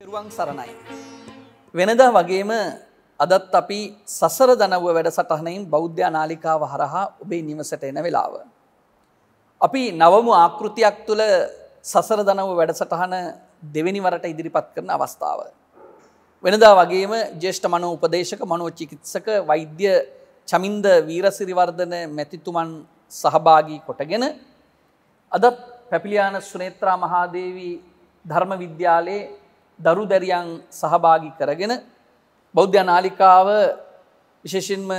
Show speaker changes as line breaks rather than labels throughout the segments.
පෙරුවන් සරණයි. වෙනදා වගේම අදත් අපි සසර දනව වැඩ සටහනයින් බෞද්ධ නාලිකාව හරහා ඔබේ නිවසට එන වෙලාව. අපි නවමු ආකෘතියක් තුළ සසර දනව වැඩසටහන දෙවැනිවරට ඉදිරිපත් කරන අවස්ථාව. වෙනදා වගේම ජේෂ්ඨ මනෝ උපදේශක මනෝ චිකිත්සක වෛද්‍ය චමින්ද වීරසිරිවර්ධන මැතිතුමන් සහභාගී කොටගෙන අදත් පැපිලියාන සුනේත්‍රා මහාදේවී ධර්ම විද්‍යාලයේ දරු දැරියන් සහභාගි කරගෙන බෞද්ධ නාලිකාව විශේෂෙන්ම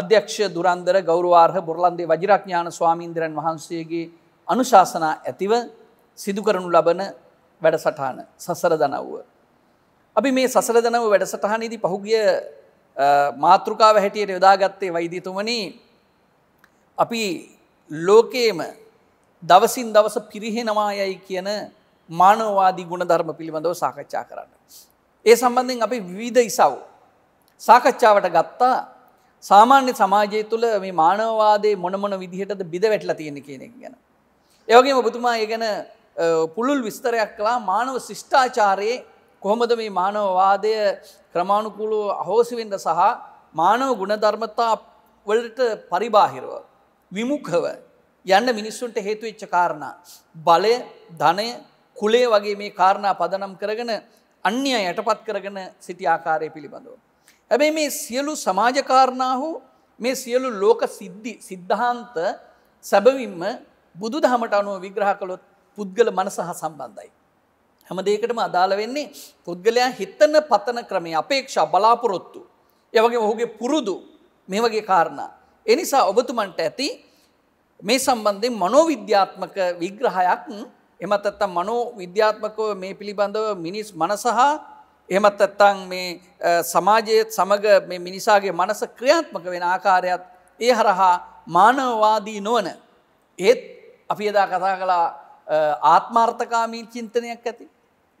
අධ්‍යක්ෂ දුරන්දර ගෞරවාර්හ බොරලන්දේ වජිරඥාන ස්වාමීන්දරන් වහන්සේගේ අනුශාසනා ඇතිව සිදුකරනු ලබන වැඩසටහන සසර දනව්ව. අපි මේ සසර දනව වැඩසටහනේදී පහුගිය මාතෘකාව හැටියට යොදාගත්තේ වෛදිතුමනි අපි ලෝකේම දවසින් දවස පිරිහෙනවා යයි කියන මානවවාදී ගුණධර්ම පිළිබඳව සාකච්ඡා කරන්න. ඒ සම්බන්ධයෙන් අපි විවිධ ඉසව් සාකච්ඡාවට ගත්තා සාමාන්‍ය සමාජය තුළ මේ මානවවාදේ මොනමොන විදිහටද බිද වැටලා තියෙන කියනෙක් ගැන. ඒවගේම ඔබතුමා ඒ ගැන පුළුල් විස්තරයක් කලා මානව ශිෂ්ඨාචාරයේ කොහොමද මේ මානවවාදය ක්‍රමාණුකූලු අහෝසිවෙන්ද සහ මානව ගුණධර්මතා වලට පරිබාහිරව. විමුක්හව යන්න මිනිස්සුන්ට හේතුවෙච්ච කාරණ. බලය ධනය කුලේ වගේ මේ කාරණා පදනම් කරගෙන අන්‍ය යටපත් කරගෙන සිටි ආකාරය පිළිබඳව. ඇබැයි මේ සියලු සමාජකාරණා හෝ මේ සියලු ලෝක සිද්ධි සිද්ධාන්ත සැබවින්ම බුදු දහමට අනුව විග්‍රහ කළොත් පුද්ගල මනස හා සම්බන්ධයි. හැම දෙයකටම අදාළ වෙන්නේ පුද්ගලයා හිතන පතන ක්‍රමය අපේක්ෂා බලාපොරොත්තු. යවගේ ඔහුගේ පුරුදු මේ වගේ කාරණා. එනිසා ඔබතුමන්ට ඇති මේ සම්බන්ධයෙන් මනෝවිද්‍යාත්මක විග්‍රහයක් එමත් ඇත්තම් මනෝ විද්‍යාත්මකව මේ පිළිබඳව මිනිස් මනසහා එමත් ඇත්තං මේ සමාජයත් සමඟ මේ මිනිසාගේ මනස ක්‍රියාත්මක වෙන ආකාරයත් ඒ හරහා මානවවාදී නොවන ඒත් අපි එදා කතා කලා ආත්මාර්ථකාමී චින්තනයක් ඇති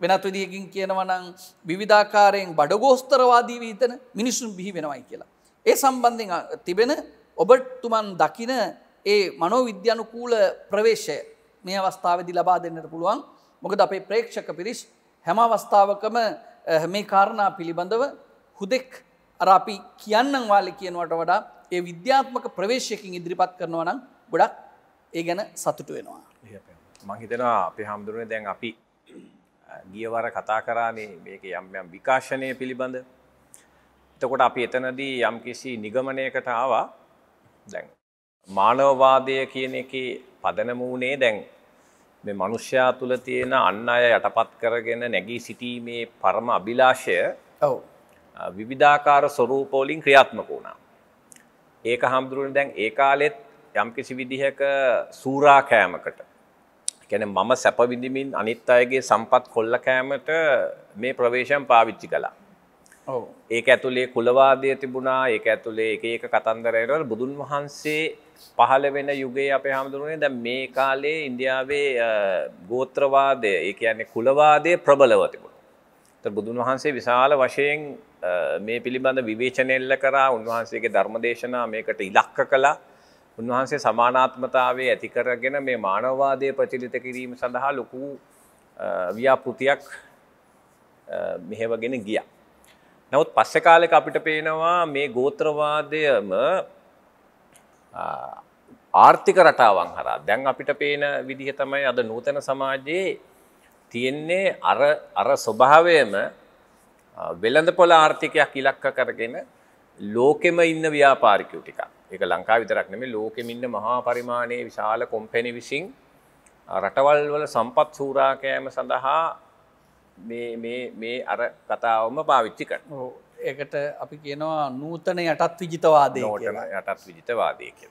වෙනත් විදිහකින් කියනවනං විවිධාකාරයෙන් බඩගෝස්තරවාදී වීතන මිනිසුන් බිහි වෙනවයි කියලා. ඒ සම්බන්ධෙන් තිබෙන ඔබට තුමන් දකින ඒ මනෝ විද්‍යනුකූල ප්‍රවේශය මේ අවස්ථාවදි ලබා දෙන්නට පුළුවන් මොකද අපේ ප්‍රේක්ෂක පිරිස් හැම අවස්ථාවකම මේ කාරණා පිළිබඳව හුදෙක් අරාපි කියන්නම් වාලි කියනවට වඩා ඒ විද්‍යාත්මක ප්‍රවේශයකින් ඉදිරිපත් කරනවා නම් ගොඩක් ඒ ගැන සතුටු වෙනවා
මහිතනවා අපි හාමුදුරුවනේ දැන් අපි ගියවර කතා කරානේ මේක යම් යම් විකාශනය පිළිබඳ එතකොට අපි එතනදී යම් කිසි නිගමනයකට ආවා දැන් මානවවාදය කියන එකේ පදනමූනේ දැන් මේ මනුෂ්‍යයා තුළ තියෙන අන්න අය යටපත් කරගෙන නැගී සිටීමේ පරම අභිලාෂය ඔව් විවිධාකාර ස්වරූපෝලින් ක්‍රියාත්මක වුණා. ඒක හාමුදුරුවනේ දැන් ඒ කාලෙත් යම්කිසි විදිහක සූරා කෑමකට කියන්නේ මම සැප විඳිමින් අනිත් අයගේ සම්පත් කොල්ල කෑමට මේ ප්‍රවේශම් පාවිච්චි කළා. ඒක ඇතුළේ කුලවාදය තිබුණා ඒක ඇතුළේ එක එක කතන්දරයටවල බුදුන් වහන්සේ පහළ වෙන යුගයේ අපේ හාමුදුරුවනේ දැන් මේ කාලේ ඉන්දියාවේ ගෝත්‍රවාදය ඒ කියන්නේ කුලවාදය ප්‍රබලව තිබුණා. බුදුන් වහන්සේ විශාල වශයෙන් මේ පිළිබඳ විවේචන එල්ල කරා උන්වහන්සේගේ ධර්මදේශනා මේකට ඉලක්ක කළා උන්වහන්සේ සමානාත්මතාවයේ ඇති කරගෙන මේ මානවවාදය ප්‍රචලිත කිරීම සඳහා ලොකු ව්‍යාපෘතියක් මෙහෙවගෙන ගියා නවත් පස්ස කාලෙක අපිට පේනවා මේ ගෝත්‍රවාදයම ආර්ථික රටාවන් හරා දැන් අපිට පේන විදිහ තමයි අද නූතන සමාජයේ තියෙන්නේ අර අර ස්වභාවයම වෙළඳ පොළ ආර්ථිකයක් ඉලක්ක කරගෙන ලෝකෙම ඉන්න ව්‍යාපාරිකයෝ ටිකක්. ඒක ලංකාව විතරක් නෙමෙයි ලෝකෙම ඉන්න මහා පරිමාණයේ විශාල කොම්පැනි විසින් රටවල් වල සම්පත් සූරා කෑම සඳහා මේ අර කතාවම පාවිච්චි කර
ඒකට අපි කියනවා නූතන යටත් විජිතවාදය යටත්
විජිතවාදය කිය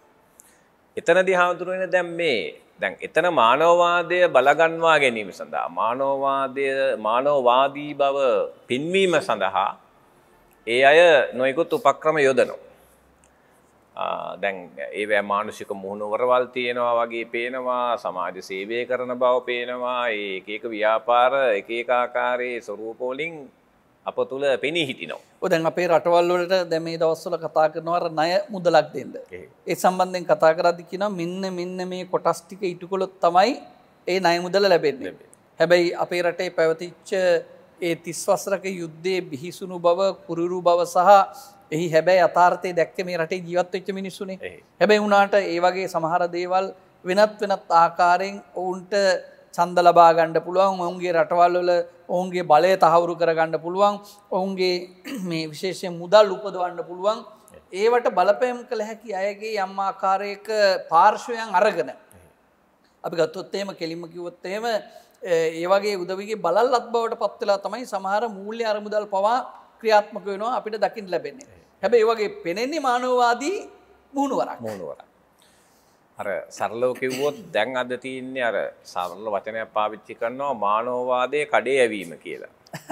එතනදි හාමුදුරුවෙන දැම් මේ දැන් එතන මානවවාදය බලගන්වා ගැනීම සඳහා මානෝවාදය මානෝවාදී බව පින්වීම සඳහා ඒ අය නොයකුත් උපක්‍රම යොදනවා දැන් ඒවැ මානුෂික මුහුණුවරවල් තියෙනවා වගේ පේනවා සමාජ සේවය කරන බව පේනවා ඒකක ව්‍යාපාර එකකාකාරයේ ස්වරූපෝලින් අප තුළ පෙනී හිටිනවා.
ඔදැන් අපේ රටවල්වලට දැමේ දවස්සල කතා කරනවර නය මුදලක් දෙන්න. ඒ සම්බන්ධයෙන් කතා කරදි කියෙන මෙන්න මෙන්න මේ කොටස්ටික ඉටුකොළොත් තමයි ඒ නය මුදල ලැබෙන්න. හැබැයි අපේ රටේ පැවතිච්ච ඒ තිස්වසරක යුද්ධේ බිහිසුණු බව කුරුරු බව සහ එහි හැබැයි අතාර්ථය දැක්ක මේ රටේ ජීවත් වෙච්ච මිනිස්සුනේ හැබැයි වුණාට ඒ වගේ සමහර දේවල් වෙනත් වෙනත් ආකාරයෙන් ඔවුන්ට සන්ද ලබා ගණ්ඩ පුළුවන් ඔවුන්ගේ රටවල්වල ඔවුන්ගේ බලය තහවුරු කරගණ්ඩ පුළුවන් ඔවුන්ගේ මේ විශේෂය මුදල් උපදවන්න පුළුවන් ඒවට බලපයම් කළ හැකි අයගේ යම් ආකාරයක පාර්ශවයන් අරගෙන අපි ගත්තොත්තේම කෙලිම කිවොත්තේම ඒවගේ උදවගේ බලල් අත් බවට පත්වෙලා තමයි සමහර මූල්‍ය අරමුදල් පවා ක්‍රියාත්මක වෙනවා අපිට දකිින් ලැබෙන්නේ හැබැයි වගේ පෙනෙන්නේ මානවවාදී මුහුණුවරක්
මුහුණුවර. අර සරලෝ කිව්වොත් දැන් අද තියන්නේ අර සරල වචනයක් පාවිච්චි කරනවා මානවවාදය කඩේ ඇවීම කියලා.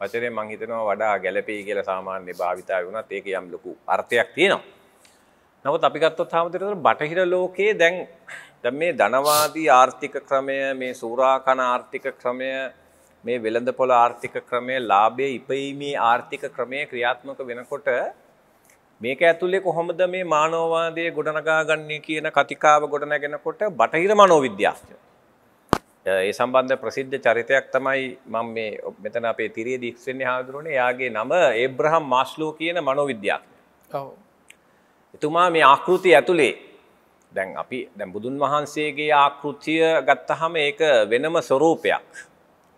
වචනේ මං හිතනවා වඩා ගැළපෙයි කියලා සාමාන්‍ය භාවිතාව වුණත් ඒක යම් ලොකු අර්ථයක් තියෙනවා. නමුත් අපි ගත්තොත් හැමදෙරේම බටහිර ලෝකයේ දැන් දැන් මේ ධනවාදී ආර්ථික ක්‍රමය මේ සූරාකන ආර්ථික ක්‍රමය මේ වෙළඳ පොළ ආර්ථික ක්‍රමය ලාභයේ ඉපීමේ ආර්ථික ක්‍රමය ක්‍රියාත්මක වෙනකොට මේක ඇතුලේ කොහොමද මේ මානවවාදය ගොඩනගා ගන්නේ කියන කතිකාව ගොඩනගෙනකොට බටහිර මනෝවිද්‍යාස්ත්‍රය. ඒ සම්බන්ධ ප්‍රසිද්ධ චරිතයක් තමයි මම මේ මෙතන අපේ තිරේ දීක්ෂණ්‍ය හාමුදුරනේ එයාගේ නම ඒබ්‍රහම් මාස්ලෝ කියන මනෝවිද්‍යාඥයා. ඔව්. එතුමා මේ ආකෘතිය ඇතුලේ දැන් අපි දැන් බුදුන් වහන්සේගේ ආකෘතිය ගත්තහම ඒක වෙනම ස්වરૂපයක්.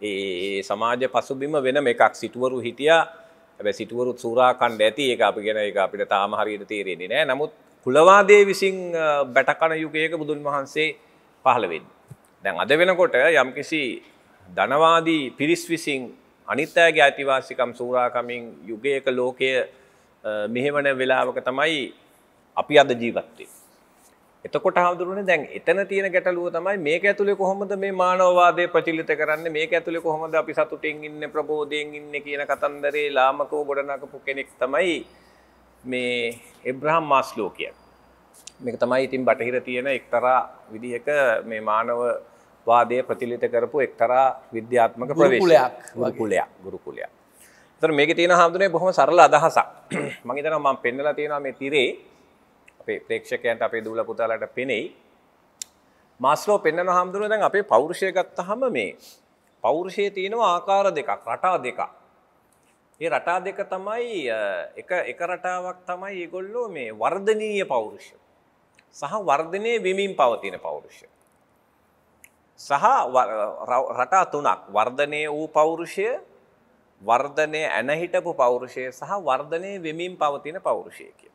ඒ සමාජ පසුබිම වෙන එකක් සිටුවරු හිටියා හැබැයි සිටුවරුත් සූරා කණ්ඩ ඇති ඒක අපි ගැන ඒක අපිට තාම හරියට තේරෙන්නේ නැහැ නමුත් කුලවාදයේ විසින් බැටකන යුගයක බුදුන් වහන්සේ පහළ වෙන්නේ. දැන් අද වෙනකොට යම්කිසි ධනවාදී පිරිස් විසින් අනිත්‍යගේ අයිතිවාසිකම් සූරාකමින් යුගයක ලෝකය මෙහෙවන වෙලාවක තමයි අපි අද ජීවත් වෙන්නේ. එතකොට හඳුරුනේ දැන් එතන තියෙන ගැටලුව තමයි මේක ඇතුලේ කොහොමද මේ මානවවාදය ප්‍රචලිත කරන්නේ මේක ඇතුලේ කොහොමද අපි සතුටින් ඉන්නේ ප්‍රබෝධයෙන් ඉන්නේ කියන කතන්දරේ ලාමකව ගොඩනගපු කෙනෙක් තමයි මේ එබ්‍රහම් මාස්ලෝ කියන්නේ මේක තමයි ඉතින් බටහිර තියෙන එක්තරා විදිහක මේ මානව වාදය ප්‍රතිලිත කරපු එක්තරා විද්‍යාත්මක ප්‍රවේශයක් ගුරුකුලයක් ගුරුකුලයක්. ඒතර මේකේ තියෙන හඳුනේ බොහොම සරල අදහසක්. මම හිතනවා මම පෙන්නලා තියෙනවා මේ තිරේ අපේ ප්‍රේක්ෂකයන්ට අපේ දූල පුතාලට පෙනෙයි මාස්ලෝ පෙන්න්න හාමුදුරුව දැන් අපේ පෞරුෂය ගත්ත හම මේ පෞරුෂය තියෙනවා ආකාර දෙකක් රටා දෙක ඒ රටා දෙක තමයි එක එක රටාවක් තමයි ඒගොල්ලෝ මේ වර්ධනීය පෞරුෂය සහ වර්ධනය විමින් පවතින පෞරුෂය සහ රටා තුනක් වර්ධනය වූ පෞරුෂය වර්ධනය ඇනහිටපු පෞරුෂය සහ වර්ධනය වෙමින් පවතින පෞරුෂය කිය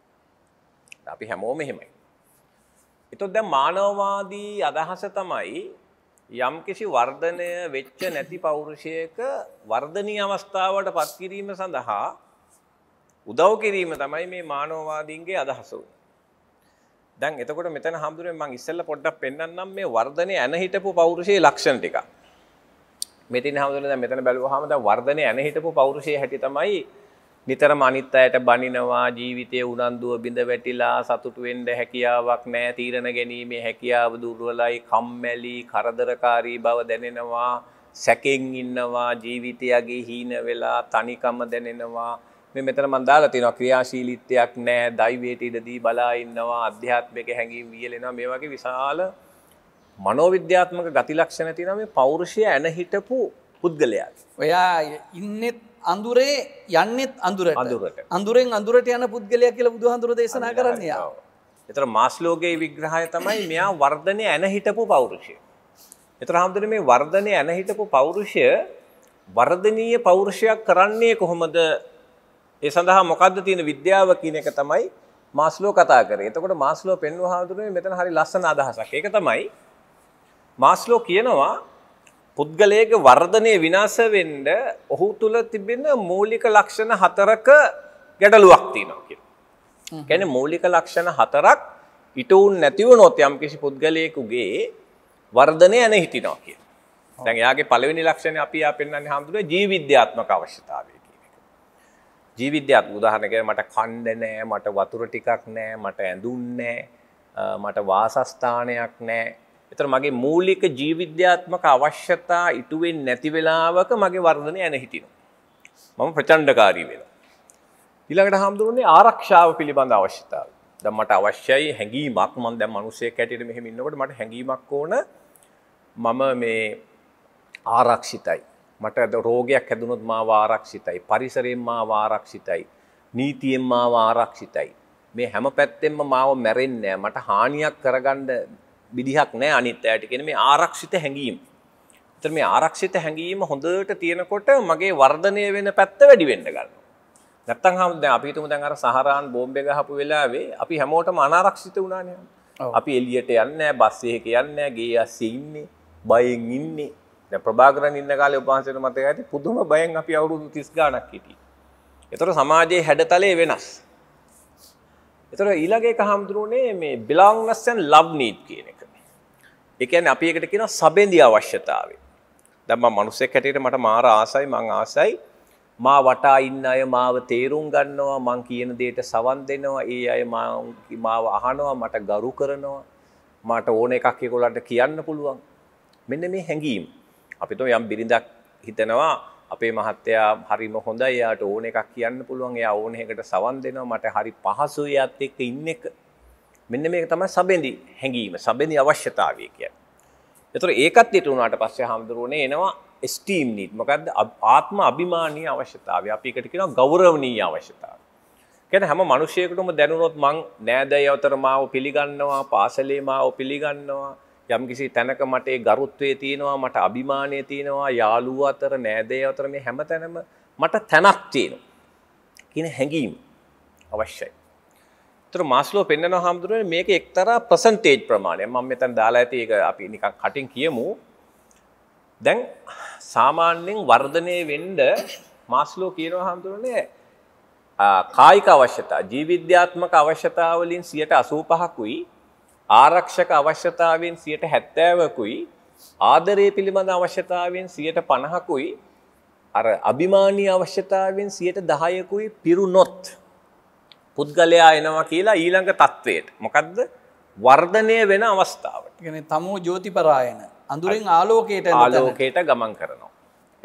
අපි හැමෝම එහෙමයි. එතොත් දැන් මානවවාදී අදහස තමයි යම් කිසි වර්ධනය වෙච්ච නැති පෞරුෂයක වර්ධනීය අවස්ථාවට පත් කිරීම සඳහා උදව් කිරීම තමයි මේ මානවවාදීන්ගේ අදහස දැන් එතකොට මෙතන හම්දුරෙන් මං ඉස්සෙල්ලා පොඩ්ඩක් පෙන්වන්නම් මේ වර්ධනේ ඇන හිටපු පෞරුෂයේ ලක්ෂණ ටික. මෙතන හම්දුරෙන් දැන් මෙතන බැලුවාම දැන් වර්ධනේ ඇන හිටපු පෞරුෂයේ හැටි තමයි නිතරම අනිත් අයට බනිනවා ජීවිතය උනන්දුව බිඳ වැටිලා සතුටුවෙන්ඩ හැකියාවක් නෑ තීරණ ගැනීමේ හැකියාව දුර්ුවලයි කම්මැලි කරදරකාරී බව දැනෙනවා සැකෙන් ඉන්නවා ජීවිතයගේ හීන වෙලා තනිකම්ම දැනෙනවා මෙතර මන්දාල තින ක්‍රියාශීලිත්‍යයක් නෑ දයිවයට ඉඩදී බලා ඉන්නවා අධ්‍යාත්මක හැඟීම් වියලෙනවා මේ වගේ විශාල මනෝවිද්‍යාත්මක ගතිලක්ෂණ තිනම පෞරුෂය ඇන හිටපු පුද්ගලයා.
ඔයා ඉන්නෙත් අඳුරේ යන්නෙත් අඳුර අඳුරට අඳුරෙන් අඳුරට යන පුද්ගලයක් කියල බුදුහඳුර දේශනා කරන්නේ
එතර මාස්ලෝගේ විග්‍රහය තමයි මෙයා වර්ධනය ඇන හිටපු පෞරුෂය. එතර හාමුදුර මේ වර්ධනය ඇන හිටපු පෞරුෂය වර්ධනීය පෞරුෂයක් කරන්නේ කොහොමද ඒ සඳහා මොකක්ද තියෙන විද්‍යාව කියන එක තමයි මාස්ලෝ කතා කරේ. එතකොට මාස්ලෝ පෙන්ව හාමුදුරුවනේ මෙතන හරි ලස්සන අදහසක්. ඒක තමයි මාස්ලෝ කියනවා පුද්ගලයක වර්ධනය විනාශ වෙන්න ඔහු තුල තිබෙන මූලික ලක්ෂණ හතරක ගැටලුවක් තියෙනවා කියලා. කියන්නේ මූලික ලක්ෂණ හතරක් ඉටුන් නැති වුණොත් යම්කිසි පුද්ගලයෙකුගේ වර්ධනය නැහිටිනවා කියලා. දැන් එයාගේ පළවෙනි ලක්ෂණය අපි යා පෙන්වන්නේ හැමදෙම ජීවිද්‍යාත්මක අවශ්‍යතාවය කියන එක. ජීවිද්‍යාත්මක උදාහරණයක් මට කන්න නෑ, මට වතුර ටිකක් නෑ, මට ඇඳුම් නෑ, මට වාසස්ථානයක් නෑ එතර මගේ මූලික ජීවිද්‍යාත්මක අවශ්‍යතා ඉටුවෙන් නැති වෙලාවක මගේ වර්ධනය ඇන හිටිනවා. මම ප්‍රචණ්ඩකාරී වෙන. ඊළඟට හාමුදුරුවනේ ආරක්ෂාව පිළිබඳ අවශ්‍යතාව. දැන් මට අවශ්‍යයි හැඟීමක් මම දැන් මිනිස්සෙක් හැටියට මෙහෙම ඉන්නකොට මට හැඟීමක් ඕන මම මේ ආරක්ෂිතයි. මට අද රෝගයක් හැදුනොත් මාව ආරක්ෂිතයි. පරිසරයෙන් මාව ආරක්ෂිතයි. නීතියෙන් මාව ආරක්ෂිතයි. මේ හැම පැත්තෙන්ම මාව මැරෙන්නේ නැහැ. මට හානියක් කරගන්න බිදිහක් නෑ අනිත් අයට කියන මේ ආරක්ෂිත හැඟීම්. එතන මේ ආරක්ෂිත හැඟීම හොඳට තියෙනකොට මගේ වර්ධනය වෙන පැත්ත වැඩි වෙන්න ගන්නවා. නැත්තම් හැම දැන් අපි හිතමු දැන් අර සහරාන් බෝම්බේ ගහපු වෙලාවේ අපි හැමෝටම අනාරක්ෂිත වුණානේ. අපි එළියට යන්නේ නෑ, බස් එකක යන්නේ නෑ, ගේ අස්සේ ඉන්නේ, බයෙන් ඉන්නේ. දැන් ප්‍රභාකරන් ඉන්න කාලේ ඔබ වහන්සේට මතකයි පුදුම බයෙන් අපි අවුරුදු 30 ගාණක් හිටියේ. ඒතර සමාජයේ හැඩතලේ වෙනස්. එතර ඊළඟේ හාමුදුරුවනේ මේ බිලාංනස්සන් ලබ් නීට් කියන එක. එකන් අපි එකට කියෙන සබෙන්දිය අවශ්‍යතාවේ. දම මනුස්සෙක් හැටට මට මාර ආසයි මං ආසයි මා වටා ඉන්න අය මාව තේරුම් ගන්නවා මං කියන දේට සවන් දෙනවා ඒ අය මාව අහනවා මට ගරු කරනවා මට ඕන එකක් එකොලට කියන්න පුළුවන් මෙන්න මේ හැඟීම් අපිතු යම් බිරිඳක් හිතනවා අපේ මහත්තයා හරිම හොඳයි එයාට ඕන එකක් කියන්න පුළුවන් එයා ඕන එකකට සවන් දෙනවා මට හරි පහසුයි එයාත් එක්ක ඉන්න එක මෙන්න මේක තමයි සබෙඳි හැඟීම සබෙඳි අවශ්‍යතාවය කියන්නේ. ඒතර ඒකත් ඊට උනාට පස්සේ හැමදෙරුවනේ එනවා esteem need මොකද්ද ආත්ම අභිමානීය අවශ්‍යතාවය. අපි ඒකට කියනවා ගෞරවණීය අවශ්‍යතාවය. කියන්නේ හැම මිනිසෙකුටම දැනුනොත් මං නෑදෑයවතර මාව පිළිගන්නවා, පාසලේ මාව පිළිගන්නවා, යම්කිසි තැනක මට ඒ ගරුත්වය තියෙනවා මට අභිමානය තියෙනවා යාළුවෝ අතර නෑදේ අතර මේ හැම තැනම මට තැනක් තියෙනවා කියන හැඟීම අවශ්‍යයි. ඒතර මාස්ලෝ පෙන්වන හැමදෙරේ මේක එක්තරා පර්සන්ටේජ් ප්‍රමාණයක් මම මෙතන දාලා ඇති ඒක අපි නිකන් කටින් කියමු. දැන් සාමාන්‍යයෙන් වර්ධනය වෙන්න මාස්ලෝ කියනවා හැමදෙරේ කායික අවශ්‍යතා ජීවිද්‍යාත්මක අවශ්‍යතාවලින් 85%කුයි ආරක්ෂක අවශ්‍යතාවෙන් 70%කුයි ආදරය පිළිබඳ අවශ්‍යතාවෙන් 50%කුයි අර අභිමානී අවශ්‍යතාවෙන්
10%කුයි
පිරුණොත් පුද්ගලයා එනවා කියලා ඊළඟ තත්වයට මොකද්ද වර්ධනය වෙන අවස්ථාවට.
කියන්නේ තමෝ ජෝතිපරායන අඳුරෙන්
ආලෝකයට ආලෝකයට ගමන් කරනවා.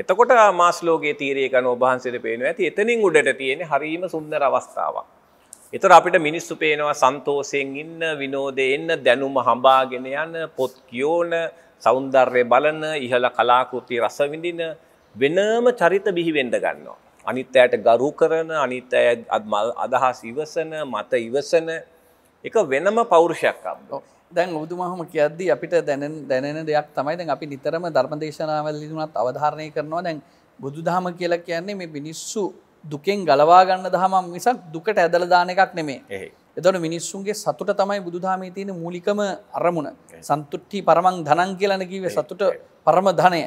එතකොට මාස්ලෝගේ තීරය කරන ඔබහන්සේට පේනවා ඇති එතනින් උඩට තියෙන හරීම සුන්දර අවස්ථාවක්. එතොර අපිට මිනිස්සු පේනවා සන්තෝසයෙන් ඉන්න විනෝදයන්න දැනුම හම්බාගෙන යන පොත් කියෝන සෞන්දර්ය බලන ඉහළ කලාකෘති රසවිඳින වෙනම චරිත බිහිවෙන්ඩ ගන්නවා. අනිත් අයට ගරු කරන අනිත් අය අදහස් ඉවසන මත ඉවසන එක වෙනම පෞරුෂයක් අබ්බෝ.
දැන් ඔබතුමාහම කියද්දී අපිට දැනෙන දැනෙන දෙයක් තමයි දැන් අපි නිතරම ධර්මදේශනාවලදී උනත් අවධාරණය කරනවා දැන් බුදුදහම කියලා කියන්නේ මේ මිනිස්සු දුකෙන් ගලවා ගන්න දහමක් මිසක් දුකට ඇදල දාන එකක් නෙමේ එදොට මිනිස්සුන්ගේ සතුට තමයි බුදුදාමේ තියෙන මූලිකම අරමුණ සන්තුට්ටි පරමං ධනන් කියලනකිව සතුට පරම ධනය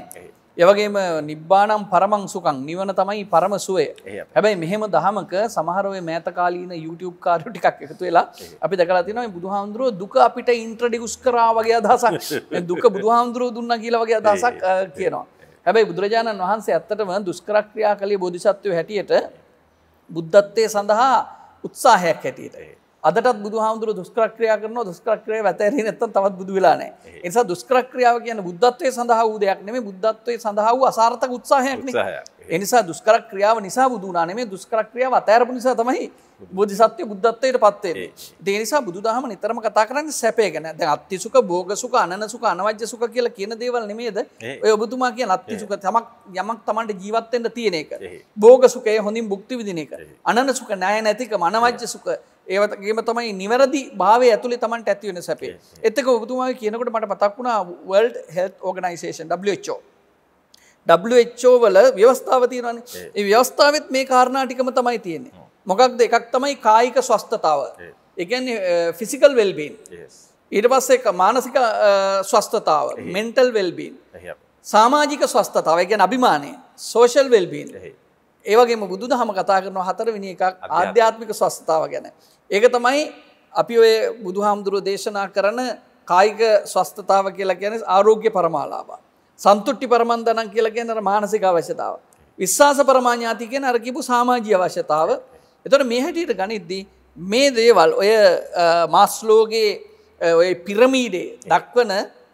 එවගේම නිබ්බානම් පරමං සුකං නිවන තමයි පරම සුවය හැබැයි මෙහෙම දහමක සමහරව මෑතකාලීන YouTube කාරු ටිකක් එකතු වෙලා අපි දකලා තිනයි බුදුහාමුදුරුව දුක අපිට ඉන්ට්‍රඩිකුස් කරා වගේ අදහසක් දුක බුදුහාමුදුරුව දුන්න කියලා වගේ අදහසක් කියනවා හැබැයි බුදුරජාණන් වහන්සේ ඇත්තටම දුස්කරක්‍රියා කළේ බෝධිසත්වය හැටියට බුද්ධත්වය සඳහා උත්සාහයක් හැටියට. අදටත් බුදුහාමුදුර දුස්කරක්‍රියා කරන දුස්කරක්‍රය වැතැර නැත්තන් තවත් බුදු වෙලානෑ එනිසා දුස්කරක්‍රියාව කියන බුද්ධත්වය සඳහා වූ දෙයක් නෙම බුද්ධත්වය සඳහා වූ අසාර්ථක උත්සාහයක් එනිසා දුස්කරක්‍රියාව නිසා බුදුනානේ දුස්කරක්‍රියාව අතෑරපු නිසා තමයි බෝධිසත්වය බුද්ධත්වයට පත්වේ දේනිසා බුදුදහම නිතරම කතා කරන්න සැපේ ගැන ද අත්තිසුක බෝගසුක අනසුක අනවජ්‍යසුක කියල කියන දේවල් නෙමේද ඔය ඔබතුමා කිය අත්තිසුක තමක් යමක් තමන්ට ජීවත්තෙන්ට තියෙන එක බෝගසුකය හොඳින් බුක්ති විදින එක අනනසුක නෑ නැතික මනවජ්‍යසුක ඒවගේ තමයි නිවැරදි භාවය ඇතුළි තමන්ට ඇතිවෙන සැපේ එතක ඔබතුමා කියනකට මට පතක් වුණා වල්ඩ් හෙල් ඕගනිසේෂන් ෝෝ වල ව්‍යවස්ථාව තියෙනන්නේ ඒ ව්‍යවස්ථාවත් මේ කාරණාටිකම තමයි තියෙන්නේ oh. මොකක්ද එකක් තමයි කායික ස්වස්ථතාව එකන්නේ ෆිසිකල් වෙල්බීන් ඊට පස්සේ මානසික ස්වස්ථතාව මෙන්ටල් වෙල්බීන් සාමාජික ස්වස්ථතාව ගැන අභිමානය සෝෂල් වෙල්බීන් ඒවගේම බුදු දහම කතා කරන හතරවිනි එකක් ආධ්‍යාත්මික ස්වස්ථාව ගැන. ඒක තමයි අපි ඔය බුදු හාමුදුරුව දේශනා කරන කායික ස්වස්ථතාව කියලා ගැන ආරෝග්‍ය පරමාලාබා. සන්තුට්ටි පරමන්දනන් කියලා ගැන මානසික අවශ්‍යතාව. විශ්වාස පරමාඥාති කියෙන අරකිපු සාමාජ්‍ය අවශ්‍යතාව එතොට මේ හැටියට ගනිද්දී මේ දේවල් ඔය මාස්ලෝගේ ඔය පිරමීඩේ දක්වන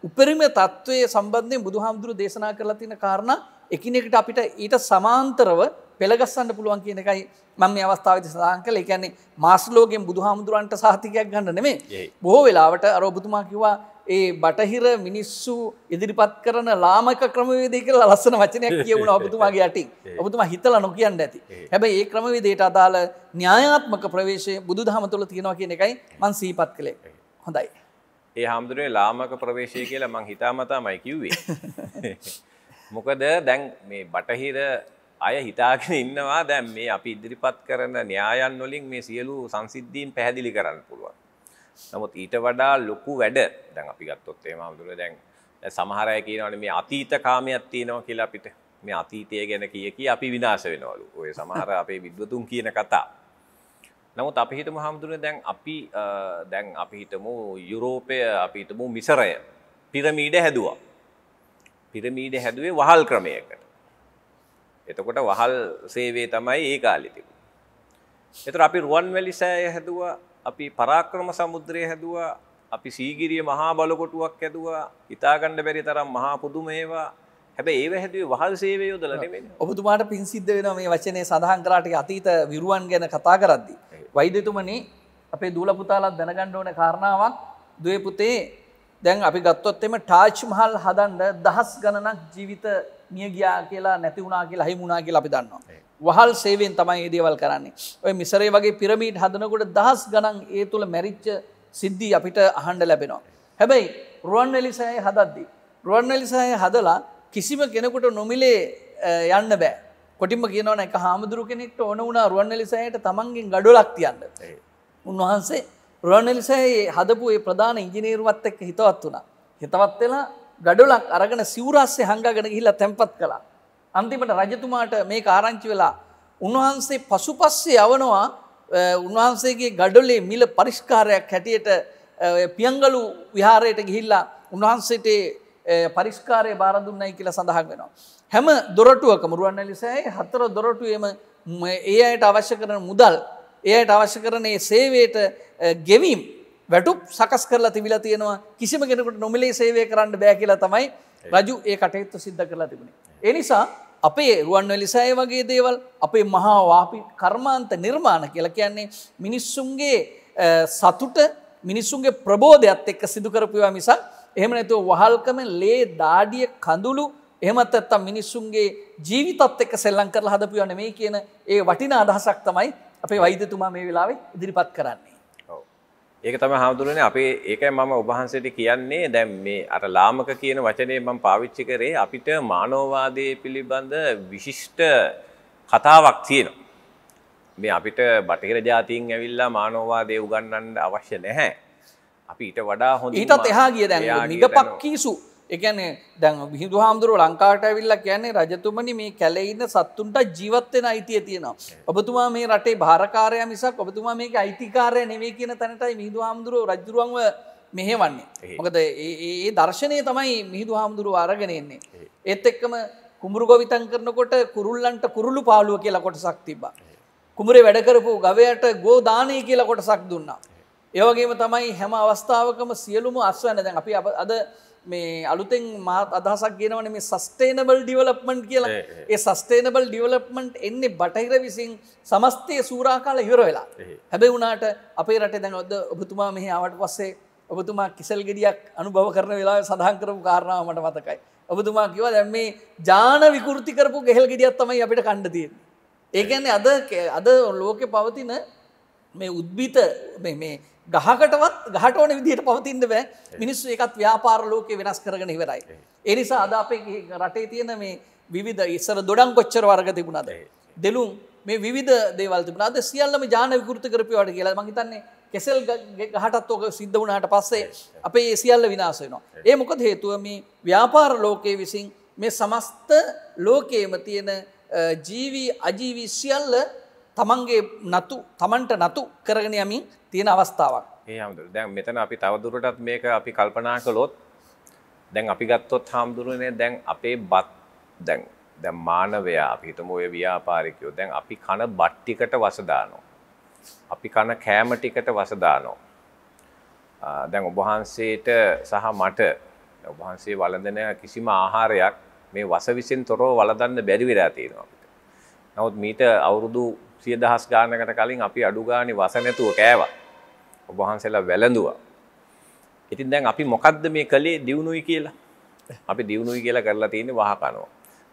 උපරිම තත්ත්වය සම්බන්ධය බුදු හාමුදුරු දේශනා කරලා තින කාරණ එකනෙකට අපිට ඊට සමාන්තරව පෙළගස්සන්න පුළුවන් කියන එකයි මම මේ අවස්ථාවද සඳහන් කළ එකන්නේ මාස්ලෝගෙන් බුදු හාමුදුරුවන්ට සාතිකයක් ගන්න නෙමේ බොහෝ වෙලාවට අරෝබතුමා කිවා ඒ බටහිර මිනිස්සු ඉදිරිපත් කරන ලාමක ක්‍රමවේදය කියලා ලස්සන වචනයක් කියවුණ ඔබතුමාගේ යටි ඔබතුමා හිතල නොකියන්න ඇති හැබැයි ඒ ක්‍රමවේදයට අදාළ න්‍යායාත්මක ප්‍රවේශය බුදු දහම තුළ තියෙනවා කියන එකයි මං සීපත් කළේ හොඳයි
ඒ හාමුදුරුවේ ලාමක ප්‍රවේශය කියලා මං හිතාමතාමයි කිව්වේ මොකද දැන් මේ බටහිර අය හිතාගෙන ඉන්නවා දැන් මේ අපි ඉදිරිපත් කරන න්‍යායන් වලින් මේ සියලු සංසිද්ධීන් පැහැදිලි කරන්න පුළුවන්. නමුත් ඊට වඩා ලොකු වැඩ දැන් අපි ගත්තොත් එහෙම අඳුර දැන් සමහර අය කියනවනේ මේ අතීත කාමයක් තියෙනවා කියලා අපිට. මේ අතීතය ගැන කිය කී අපි විනාශ වෙනවලු. ඔය සමහර අපේ විද්වතුන් කියන කතා. නමුත් අපි හිතමු හාමුදුරනේ දැන් අපි දැන් අපි හිතමු යුරෝපය අපි හිතමු මිසරය පිරමීඩ හැදුවා. පිරමීඩ හැදුවේ වහල් ක්‍රමයකට. එතකොට වහල් සේවේ තමයි ඒ කාලේ තිබුණේ. එතකොට අපි රුවන්වැලි සෑය හැදුවා, අපි පරාක්‍රම සමුද්‍රය හැදුවා, අපි සීගිරිය මහා බලකොටුවක් හැදුවා, හිතාගන්න බැරි තරම් මහා පුදුම ඒවා. හැබැයි ඒව හැදුවේ වහල් සේවය යොදලා නෙමෙයි.
ඔබතුමාට පිං සිද්ධ වෙනවා මේ වචනේ සඳහන් කරාට අතීත විරුවන් ගැන කතා කරද්දී. වෛද්‍යතුමනි අපේ දූල පුතාලත් දැනගන්න ඕන කාරණාවක් දුවේ පුතේ දැන් අපි ගත්තොත් එම ටාච් මහල් හදන්ඩ දහස් ගණනක් ජීවිත මිය ගියා කියලා නැති වුණනා කියලා හිමුණනා කියලා අපි දන්නවා. වහල් සේවෙන් තමයි ඒදේවල් කරන්නේ. ඔය මිසරේ වගේ පිරමීට් හදනකොට දහස් ගණන් ඒ තුළ මැරිච්ච සිද්ධී අපිට අහන්ඩ ලැබෙනවා. හැබැයි රුවන් එලිසය හදද්දි. රුවන් එලිසය හදලා කිසිම කෙනෙකුට නොමිලේ යන්න බෑ. කොටිම කියනවන එක හාමුදුරු කෙනෙක්ට ඕන වුණ රුවන් එලිසයට තමන්ගින් ගඩුලක් තියන්න. උන්වහන්සේ රුවන්වැලිසෑය හදපු ඒ ප්‍රධාන ඉංජිනේරුවත් එක්ක හිතවත් වුණා. හිතවත් වෙලා ගඩොලක් අරගෙන සිවුරස්සේ හංගාගෙන ගිහිල්ලා තැම්පත් කළා. අන්තිමට රජතුමාට මේක ආරංචි වෙලා උන්වහන්සේ පසුපස්සේ යවනවා උන්වහන්සේගේ ගඩොලේ මිල පරිස්කාරයක් හැටියට පියංගලු විහාරයට ගිහිල්ලා උන්වහන්සේට පරිස්කාරය බාරදුන්නයි කියලා සඳහන් වෙනවා. හැම දොරටුවකම රුවන්වැලිසෑය හතර දොරටුවේම ඒ අයට අවශ්‍ය කරන මුදල් ඒ අයට අවශ්‍ය කරන ඒ සේවයට ගෙවීම් වැටුප් සකස් කරලා තිබිලා තියෙනවා කිසිම කෙනෙකුට නොමිලේ සේවය කරන්න බෑ කියලා තමයි රජු ඒ කටයුත්තු සිද්ධ කරලා තිබුණේ. එනිසා අපේ රුවන්වැලිසෑය වගේ දේවල් අපේ මහා වාපි කර්මාන්ත නිර්මාණ කියලා කියන්නේ මිනිස්සුන්ගේ සතුට මිනිස්සුන්ගේ ප්‍රබෝධයක්ත් එක්ක සිදුකරපුවා මිසක් එහෙම නැතුව වහල්කම ලේ දාඩිය කඳුළු එහෙමත් ඇත්තම් මිනිස්සුන්ගේ ජීවිතත් එක්ක සෙල්ලම් කරලා හදපුවා නෙමෙයි කියන ඒ වටිනා අදහසක් තමයි අපේ වෛද්‍යතුමා මේ වෙලාවේ ඉදිරිපත් කරන්නේ.
ඒක තම හාමුදුරනේ අපේ ඒකයි මම ඔබහන්සේට කියන්නේ දැන් මේ අර ලාමක කියන වචනේ මම පාවිච්චි කරේ අපිට මානවවාදයේ පිළිබඳ විශිෂ්ට කතාවක් තියෙනවා. මේ අපිට බටහිර ජාතීන් ඇවිල්ලා මානවවාදය උගන්වන්න අවශ්‍ය නැහැ. අපි ඊට වඩා හොඳ ඊටත් එහා ගිය දැන් නිගපක්කීසු
එකන දැන් හිදු හාමුදුරුව ලංකාට ඇවිල්ල කියන්නේ රජතුමනි මේ කැලෙඉන්න සත්තුන්ට ජීවත්වෙන අයිතිය තියෙනවා. ඔබතුමා මේ රටේ භාරකාරය මිසක් ඔබතුමා මේක අයිතිකාරය නෙවේ කියන තැනටයි මිහිදු හාමුදුරුව රජරුවන්ව මෙහෙවන්නේ. මොකද ඒ දර්ශනය තමයි මිහිදු හාමුදුරුව අරගෙනෙන්නේ. ඒත් එක්කම කුමරු ගොවිතන් කරනකොට කුරුල්ලන්ට කුරුළු පාලුව කියලා කොටසක් තිබා. කුමරේ වැඩකරපු ගවයට ගෝදානය කියලා කොටසක් දුන්නා. ඒවගේම තමයි හැම අවස්ථාවකම සියලුම අස්වන්න දැන් අපි අද මේ අලුතෙන් මාත් අදහසක් ගෙනවන මේ සස්ටේනබල් ඩිවලප්මන්ට් කියලා ඒ සස්ටේනබල් ඩිවලප්මන්ට් එන්නේ බටහිර විසින් සමස්තය සූරාකාල හිර වෙලා හැබැ වුණට අපේ රට දැන් ඔද ඔබතුමා මෙහි අවට පස්සේ ඔබතුමා කිසල් ගෙඩියක් අනුභව කරන වෙලා සඳහන් කරපු කාරණාව මට මතකයි ඔබතුමා කිව දැම් මේ ජාන විකෘති කරපු ගෙහෙල් ගෙඩියත් තමයි අපිට කණ්ඩතිය ඒකන්නේ අද අද ලෝකෙ පවතින මේ උද්බීත මේ ගහකටවත් ගහට ඕන විදිහට පවතින්න බෑ මිනිස්සු එකත් ව්‍යාපාර ලෝකය වෙනස් කරගෙන ඉවරයි. එනිසා අද අපේ රටේ තියෙන මේ විවිධ ඉස්සර දොඩන් කොච්චර වර්ග තිබුණාද. දෙලුම් මේ විධ දේවල් තිබුණාද සියල්ලම ජාන විකෘත කරපිවට කියලා මහිතන්නේ කෙසෙල් ගහටත් ඕක සිද්ධ වුණහට පස්සේ අපේ ඒ සියල්ල විනාස වෙනවා. ඒ මොකද හේතුව මේ ව්‍යාපාර ලෝකයේ විසින් මේ සමස්ත ලෝකයේම තියෙන ජීවී අජීවී සියල්ල තමන්ගේ නතු තමන්ට නතු කරගෙන යමින් තියෙන අවස්ථාවක්
ඒහමුදුර දැන් මෙතන අපි තවදුරටත් මේක අපි කල්පනා කළොත් දැන් අපි ගත්තොත් හාමුදුරුවනේ දැන් අපේ බත් දැන් දැ මානවයා අපිහිතම ඔය ව්‍යාපාරිකයෝ දැන් අපි කන බට්ටිකට වසදානෝ. අපි කන කෑමටිකට වසදානෝ. දැන් ඔබහන්සේට සහ මට ඔබහන්සේ වලඳන කිසිම ආහාරයක් මේ වසවිසින් තොරෝ වලදන්න බැරිවිරා තියෙනවා අපිට. නවත් මීට අවුරුදු සිය දහස් ගානකට කලින් අපි අඩු ගානේ වසනැතුව කෑවා. ඔබ වහන්සේලා වැළඳුවා. ඉතින් දැන් අපි මොකද්ද මේ කලේ දිනුනුයි කියලා? අපි දිනුනුයි කියලා කරලා තියෙන්නේ වහ කනවා.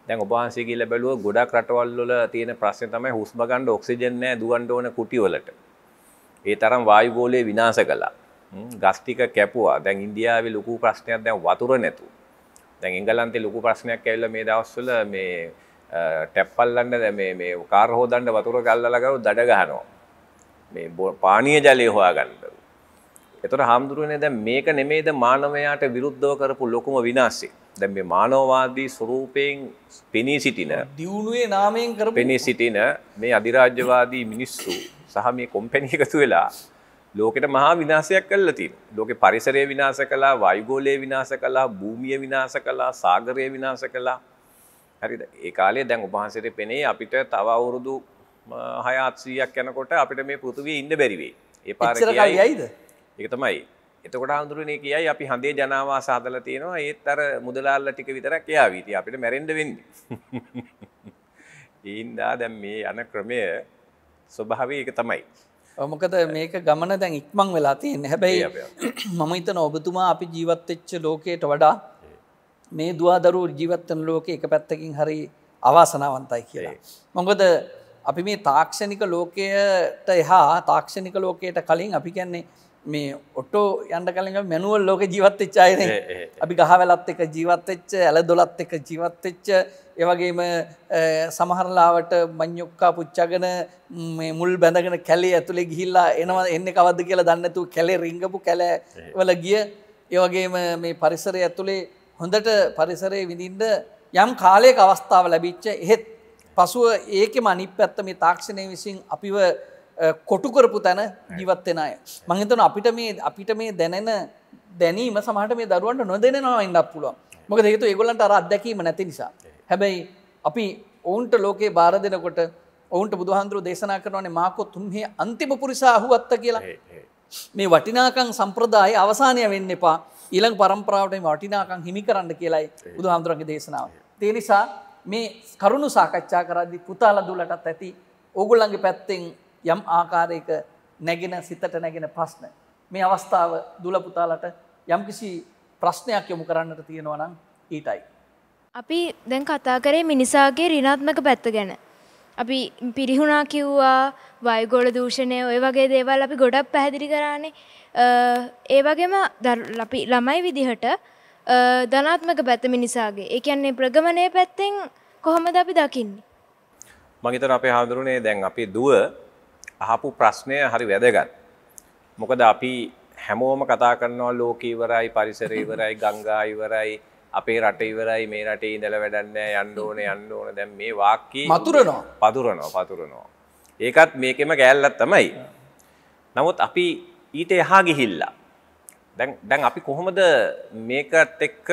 දැන් ඔබ වහන්සේ කියලා බැලුවා ගොඩක් රටවල් වල තියෙන ප්‍රශ්නේ තමයි හුස්ම ගන්න ඔක්සිජන් නැහැ දුවන්න ඕන කුටි වලට. ඒ තරම් වායු ගෝලය විනාශ කළා. ගස් ටික කැපුවා. දැන් ඉන්දියාවේ ලොකු ප්‍රශ්නයක් දැන් වතුර නැතු. දැන් එංගලන්තේ ලොකු ප්‍රශ්නයක් ඇවිල්ලා මේ දවස්වල මේ ටැප්පල්ලන්න දැ මේ කාර හෝදන්ඩ වතුර ගල්ලගරු දඩ ගහනවා මේ පානීය ජලය හොයා ගන්නඩ එතොට හාමුදුරුවනේ දැ මේක නෙමේද මානවයාට විරුද්ධව කරපු ලොකුම විනාසේ දැ මේ මානවවාදී ස්වරූපයෙන් පෙනී සිටින
දියුණුවේ නාමයෙන් කර පෙනී
සිටින මේ අධිරාජ්‍යවාදී මිනිස්සු සහ මේ කොම්පැණි එකතු වෙලා ලෝකට මහා විනාසයක් කල්ල තින් ලෝක පරිසරය විනාස කලා වයිගෝලය විනාස කලා භූමිය විනාස කලා සාගරය විනාස කලා හරිද ඒ කාලේ දැන් උපහන්සට පෙනේ අපිට තව අවුරුදු හයාත්සීයක් යැනකොට අපිට මේ පෘතිවී ඉන්න බැරිවේ ඒ පාර යයිද එක තමයි එතකොට හඳුරනේ කියයි අපි හඳේ ජනවා සාදල තියෙනවා ඒත් අර මුදලාල්ල ටික විතරක් එයා වීති අපිට මැරෙන්ඩ වෙන්න ඒන්දා දැම් මේ යන ක්‍රමය
ස්වභාවය එක තමයි මොකද මේක ගමන දැන් ඉක්මං වෙලා තියෙන හැබැයි මම හිතන ඔබතුමා අපි ජීවත්වෙච්ච ලෝකයට වඩා මේ දවාදරු ජීවත්තන ලෝක එක පැත්තකින් හරි අවාසනාවන්තයි කියලා. මොකද අපි මේ තාක්ෂණික ලෝකයට එහා තාක්ෂණික ලෝකයට කලින් අපි කියන්නේ මේ ඔටෝ යන්න කලින් මැනුවල් ලෝක ජීවත් එච්චායන අපි ගහවැලත් එක ජීවත්තච්ච ඇල දොලත් එක ජීවත්තච්ච ඒවගේම සමහරලාවට මං්යොක්කා පුච්චාගෙන මුල් බැඳගෙන කැලේ ඇතුළේ ගිහිල්ලා එනවා එන්න කවද කියලා දන්නතු කැලේ රිංගපු කැලවල ගිය ඒවගේම මේ පරිසරය ඇතුළේ හොඳට පරිසරය විඳින්ට යම් කාලයක අවස්ථාව ලැබිච්ච එහෙත් පසුව ඒක මනිපැත්ත මේ තාක්ෂණය විසින් අපිව කොටුකරපු තැන ජීවත්වෙන අය. මංහිතන අපිට මේ අපිට මේ දැනෙන දැනීම සමහට මේ දරුවන්ට නොදෙනවා ඉන්නක් පුළුවන් මොක දෙකතු ඒගොලන්ට අර අදැකීම නැති නිසා. හැබැයි අපි ඔවුන්ට ලෝකේ බාර දෙනකොට ඔවුන්ට බුදුහන්දුරු දේශනා කරනවනේ මාකොත් තුන්හේ අන්තිම පුරිසා අහුවත්ත කියලා. මේ වටිනාකං සම්ප්‍රදාය අවසානය වෙන්න එපා ඊළඟ පරම්පරාවටම වටිනාකං හිමි කරන්න කියලයි බුදු හාමුදුරන්ගේ දේශනාව. තේනිසා මේ කරුණු සාකච්ඡා කරද්දි පුතාල දුලටත් ඇති ඕගොල්ලන්ගේ පැත්තෙන් යම් ආකාරයක නැගෙන සිතට නැගෙන ප්‍රශ්න. මේ අවස්ථාව දුල පුතාලට යම්කිසි ප්‍රශ්නයක් යොමු කරන්නට තියෙනවා නම් ඊටයි. අපි දැන් කතා කරේ මිනිසාගේ ඍණාත්මක පැත්ත ගැන. අපි පිරිහුණා කිව්වා වයගොල දූෂණය ඔය වගේ දේවල් අපි ගොඩක් පැහැදිලි කරන්නේ ඒ වගේම ලපි ළමයි විදිහට ධනාත්මක පැත්ත මිනිසාගේ ඒ කියන්නේ ප්‍රගමනය පැත්තෙන් කොහොමද අපි දකින්නේ
මගේතර අපේ හාමුදුරුනේ දැන් අපි දුව අහපු ප්‍රශ්නය හරි වැදගත් මොකද අපි හැමෝම කතා කරනවා ලෝක ඉවරයි පරිසර ඉවරයි ගංගා ඉවරයි අපේ රට ඉවරයි මේ රටේ ඉඳල වැඩන්න යන්න ඕන යන්න ඕන දැන් මේ වාක්කී මතුරනවා පතුරනවා පතුරනවා. ඒකත් මේකෙම ගෑල්ලත් තමයි. නමුත් අපි ඊට එහා ගිහිල්ලා. දැන් දැන් අපි කොහොමද මේකත් එක්ක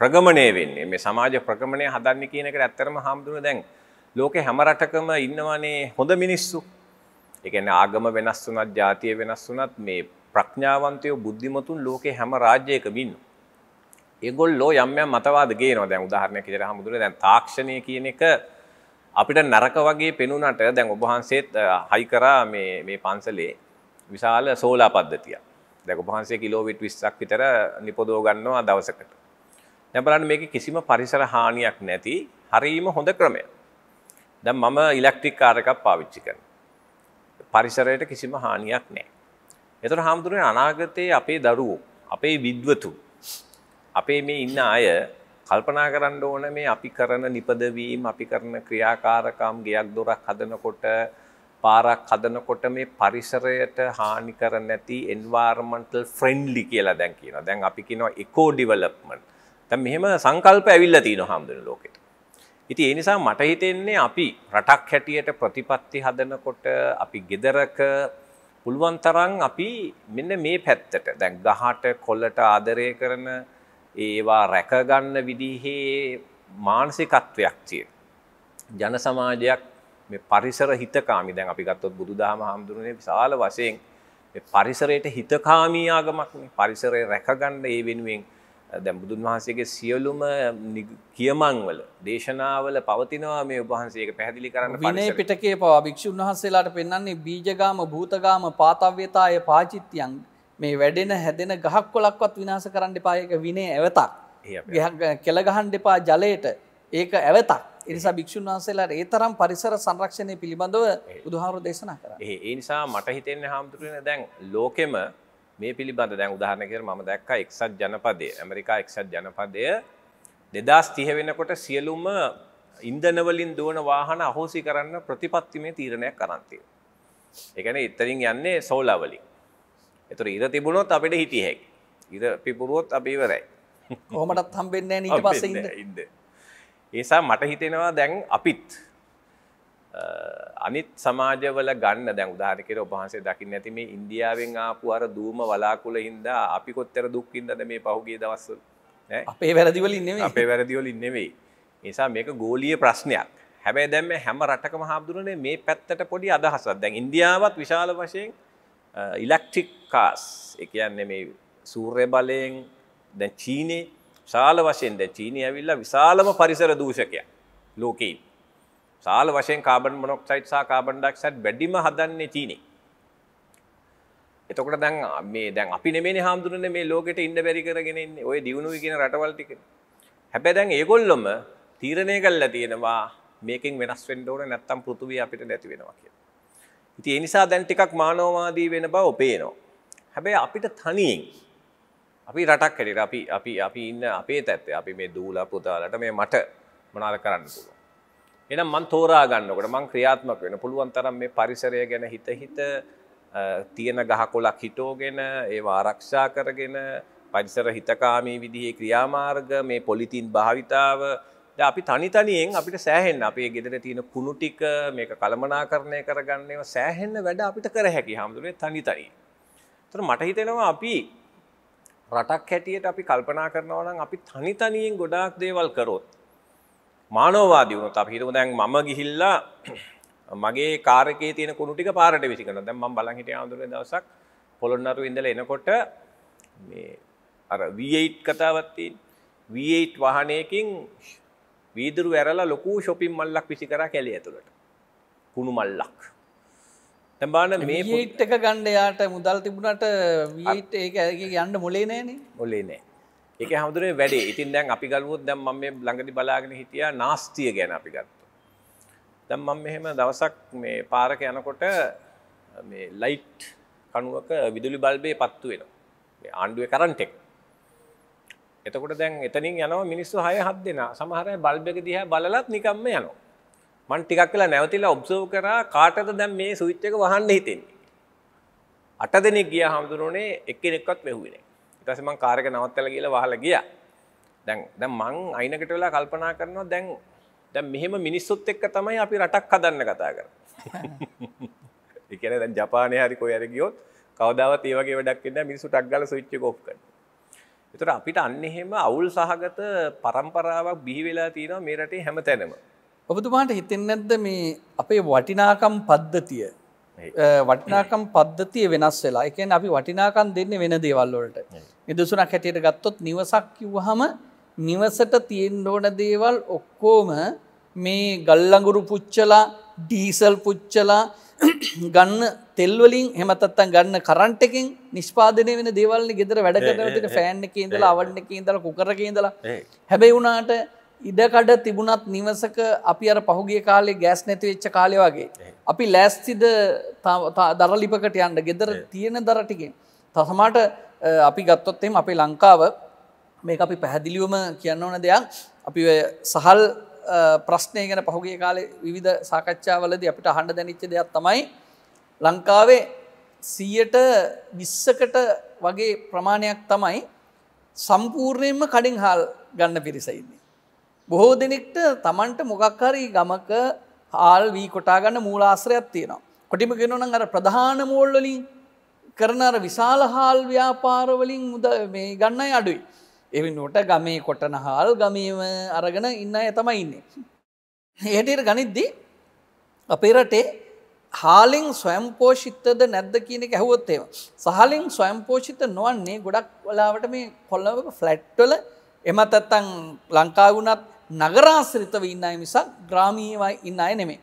ප්‍රගමණය වෙන්නේ මේ සමාජ ප්‍රගමණය හදන්න කියන එකට ඇත්තරම හාමුදුරුවෝ දැන් ලෝකේ හැම රටකම ඉන්නවනේ හොඳ මිනිස්සු. ඒ කියන්නේ ආගම වෙනස් වුණත්, ජාතිය වෙනස් වුණත් මේ ප්‍රඥාවන්තයෝ බුද්ධිමතුන් ලෝකේ හැම රාජ්‍යයකම ඉන්නවා. ඒගොල්ලෝ යම් යම් මතවාද ගේනවා දැන් උදාහරණයක් විදිහට හමුදුනේ දැන් තාක්ෂණය කියන එක අපිට නරක වගේ පෙනුනට දැන් ඔබ වහන්සේත් හයි කරා මේ මේ පන්සලේ විශාල සෝලා පද්ධතිය. දැන් ඔබ වහන්සේ කිලෝවිට් 20ක් විතර නිපදව ගන්නවා දවසකට. දැන් බලන්න මේකේ කිසිම පරිසර හානියක් නැති හරීම හොඳ ක්‍රමයක්. දැන් මම ඉලෙක්ට්‍රික් කාර් එකක් පාවිච්චි කරනවා. පරිසරයට කිසිම හානියක් නැහැ. ඒතර හාමුදුරනේ අනාගතයේ අපේ දරුවෝ අපේ විද්වතුන් අපේ මේ ඉන්න අය කල්පනා කරන්න ඕන මේ අපි කරන නිපදවීම් අපි කරන ක්‍රියාකාරකම් ගයක් දොරක් හදනකොට පාරක් හදනකොට මේ පරිසරයට හානි කර නැති එන්වර්මන්ටල් ෆ්‍රෙන්ඩ්ලි කියලා දැන් කියනවා. දැන් අපි කියනවා ඉකෝ ඩිවලොප්මන්ට්. දැන් මෙහෙම සංකල්ප ඇවිල්ලා තියෙනවා හැමදෙන ලෝකෙට. ඉතින් ඒ නිසා මට හිතෙන්නේ අපි රටක් හැටියට ප්‍රතිපත්ති හදනකොට අපි gedarක පුළුවන් තරම් අපි මෙන්න මේ පැත්තට දැන් ගහට කොළට ආදරය කරන ඒවා රැකගන්න විදිහේ මානසිකත්වයක් තියෙන. ජන සමාජයක් මේ පරිසර හිතකාමී දැන් අපි ගත්තොත් බුදුදහම හාමුදුරනේ විශාල වශයෙන් මේ පරිසරයට හිතකාමී ආගමක් මේ පරිසරය රැකගන්න ඒ වෙනුවෙන් දැන් බුදුන් වහන්සේගේ සියලුම
කියමන් වල දේශනාවල පවතිනවා මේ ඔබ වහන්සේ ඒක පැහැදිලි කරන්න විනය පිටකයේ පවා භික්ෂුන් වහන්සේලාට පෙන්වන්නේ බීජගාම භූතගාම පාතව්‍යතාය පාචිත්‍යං මේ වැඩෙන හැදෙන ගහක් කොලක්වත් විනාස කරන්න එපායක විනේ ඇවතක් කෙළ ගහන් දෙපා ජලයට ඒක ඇවතක් එනිසා භික්ෂන් වන්සේලාට ඒ තරම් පරිසර සංරක්ෂණය පිළිබඳව බුදුහාරු දේශනා කර
ඒ නිසා මට හිතෙන්න හාමුදුරෙන දැන් ලෝකෙම මේ පිළිබඳ දැන් උදාහරණකර ම දැක්ක එක්සත් ජනපදය ඇමරිකා එක්සත් ජනපදය දෙදස් තිහ වෙනකොට සියලුම ඉන්දනවලින් දුවන වාහන අහෝසි කරන්න ප්‍රතිපත්තිමේ තීරණයක් කරන්තිය. එකන ඉත්තරින් යන්නේ සෝලාවලින් එතුර ඉද තිබුණොත් අපිට හිටිය හැකි. ඉද පිපුරුවොත් අපි ඉවරයි.
කොහමටත් හම්බෙන්නේ නැහැ ඊට පස්සේ ඉන්න. ඉන්න.
ඒ නිසා මට හිතෙනවා දැන් අපිත් අනිත් සමාජවල ගන්න දැන් උදාහරණයකට ඔබ වහන්සේ දකින්න ඇති මේ ඉන්දියාවෙන් ආපු අර දූම වලාකුළ හින්දා අපි කොච්චර දුක් විඳද මේ පහුගිය දවස්වල ඈ
අපේ වැරදි වලින්
නෙමෙයි අපේ වැරදි වලින් නෙමෙයි ඒ නිසා මේක ගෝලීය ප්‍රශ්නයක් හැබැයි දැන් මේ හැම රටකම හාමුදුරනේ මේ පැත්තට පොඩි අදහසක් දැන් ඉන්දියාවත් විශාල වශයෙන් ඉලෙක්ට්‍රික් කාස් එක යන්නේ මේ සූර්ය බලයෙන් දැන් චීනේ ශාල වශයෙන් දැන් චීනේ ඇවිල්ලා විශාලම පරිසර දූෂකයක් ලෝකේ. ශාල වශයෙන් කාබන් මොනොක්සයිඩ් සහ කාබන් ඩයොක්සයිඩ් වැඩිම හදන්නේ චීනේ. එතකොට දැන් මේ දැන් අපි නෙමෙයිනේ හාමුදුරනේ මේ ලෝකෙට ඉන්න බැරි කරගෙන ඉන්නේ. ওই දිනුනුයි කියන රටවල් ටික. හැබැයි දැන් ඒගොල්ලොම තීරණය කළා තියෙනවා මේකෙන් වෙනස් වෙන්න ඕනේ නැත්තම් පෘථුවිය අපිට නැති වෙනවා කියලා. ඉති එනිසා දැන් ටිකක් මානෝවාදී වෙන බව ඔපේනවා. හැබැයි අපිට තනියෙන් අපි රටක් හැටියට අපි අපි අපි ඉන්න අපේ තත්ත්වය අපි මේ දූලා පුතාලට මේ මට මොනාද කරන්න පුළුවන්. එහෙනම් මං තෝරා ගන්නකොට මං ක්‍රියාත්මක වෙන පුළුවන් තරම් මේ පරිසරය ගැන හිත හිත තියෙන ගහකොලක් හිටෝගෙන ඒව ආරක්ෂා කරගෙන පරිසර හිතකාමී විදිහේ ක්‍රියාමාර්ග මේ පොලිතින් භාවිතාව අපි තනිතනියෙන් අපිට සෑහෙන් අපේ ගෙදර තියෙන කුණු ටික මේක කළමනා කරණය කරගන්නව සෑහෙන්න වැඩ අපිට කර හැකි හාමුදුරුවේ තනිතනි. තොර මට හිතෙනවා අපි රටක් හැටියට අපි කල්පනා කරනවා නම් අපි තනිතනියෙන් ගොඩාක් දේවල් කරොත් මානවවාදී වුණොත් අපි හිතමු දැන් මම ගිහිල්ලා මගේ කාර්කේ තියෙන කුණු ටික පාරට විසිකනවා. දැන් මම බලන් හිටියා හඳුනේ දවසක් පොළොන්නරුව ඉඳලා එනකොට මේ අර V8 කතාවක් තියෙන. V8 වාහනයකින් වීදුරු ඇරලා ලොකු ෂොපින් මල්ලක් විසි කරා කැලේ ඇතුළට. කුණු මල්ලක්. තැබාන මේ ඊට්
එක ගණ්ඩ යාට මුදල් තිබුණට වීට් ඒක යන්න මොලේ නෑන
මොලේ නෑ එක හමුදුරේ වැඩේ ඉතින් දැන් අපි ගලුවත් දැම් ම මේ ළඟටි බලාගෙන හිටිය නාස්තිය ගැන අපි ගත්ත. දැම් මම මෙහෙම දවසක් මේ පාරක යනකොට ලයිට් කනුවක විදුලි බල්බේ පත්තු වෙන ආණ්ඩුව කරන්ටෙක් එතකොට දැන් එතනින් යනවා මිනිස්සු 6 7 දෙනා. සමහර අය බල්බ් එක දිහා බලලත් නිකම්ම යනවා. මම ටිකක් වෙලා නැවතිලා ඔබ්සර්ව් කරා කාටද දැන් මේ ස්විච් එක වහන්න හිතෙන්නේ. අට දෙනෙක් ගියා හම්දුනෝනේ එක්කෙනෙක්වත් මෙහුවේ නැහැ. ඊට පස්සේ මම කාර් එක නවත්තලා ගිහලා වහලා ගියා. දැන් දැන් මං අයිනකට වෙලා කල්පනා කරනවා දැන් දැන් මෙහෙම මිනිස්සුත් එක්ක තමයි අපි රටක් හදන්න කතා කරන්නේ. ඒ කියන්නේ දැන් ජපානයේ හරි කොහේ හරි ගියොත් කවදාවත් ඒ වගේ වැඩක් වෙන්නේ නැහැ මිනිස්සු ටක් ගාලා ස්විච් එක ඔෆ් කරනවා. එතට අපිට අන්න එහෙම අවුල් සහගත පරම්පරාවක් බිහිවෙලා
තියෙන මේ රටේ හැම තැනම. ඔබතුමාට හිතෙන් නැද්ද මේ අපේ වටිනාකම් පද්ධතිය. වටිනාකම් පද්ධතිය වෙනස් වෙලා එකෙන් අපි වටිනාකම් දෙන්න වෙන දේවල්ලොලට නිදසුනක් හැටියට ගත්තොත් නිවසක් කිව්වහම නිවසට තියෙන් ඕන දේවල් ඔක්කෝම මේ ගල්ලඟුරු පුච්චලා ඩීසල් පුච්චලා ගන්න තෙල්වලින් හෙමතත්තන් ගන්න කරන්ට එකෙන් නිෂ්පාදනය වෙන දේවල්න ගෙදර වැඩකරට ෆෑන් එක ඉඳල අවන්න එක ඉඳල කුකරක ඉඳලා හැබැයි වුණාට ඉඩකඩ තිබුණත් නිවසක අපි අර පහුගිය කාලේ ගෑස් නැති වෙච්ච කාලය වගේ. අපි ලෑස්තිද දරලිපකට යන්න ගෙදර තියෙන දරටිකෙන්. තසමාට අපි ගත්තොත්තෙම අපේ ලංකාව මේ අපි පැහැදිලිවම කියන්න ඕන දෙයක් අපි සහල් ප්‍රශ්නය ගැන පහුගේ කාලේ විධ සාකච්ඡාවලද අපිට හඬ දැනිච්ච දෙයක් තමයි ලංකාවේ සීයට විස්සකට වගේ ප්‍රමාණයක් තමයි සම්පූර්ණයෙන්ම කඩින් හාල් ගන්න පිරිසයින්නේ. බොහෝ දෙනෙක්ට තමන්ට මොකක්හරි ගමක හාල් වී කොටා ගන්න මූලාශ්‍රයක් තියෙනවා. කොටිම ගෙනන අර ප්‍රධාන මෝල්වලින් කරන අර විශාල හාල් ව්‍යාපාරවලින් මුද මේ ගන්නයි අඩුයි. එවිනොට ගමේ කොටන හාල් ගමීම අරගෙන ඉන්න ඇතමයි ඉන්නේ. ඒටට ගනිද්දී අපේ රටේ හාලිං ස්වයම්පෝෂිත්තද නැද්ද කියන එක ඇහුවොත් ඒව. සහලින් ස්වයම්පෝෂිත නොවන්නේ ගොඩක් වලාවට මේ කොල්ලවක ෆලැට්ටොල එමත් ඇත්තං ලංකාගුණත් නගරාශ්‍රිතව ඉන්නයි මිසක් ග්‍රාමීවයි ඉන්න අය නෙමේ.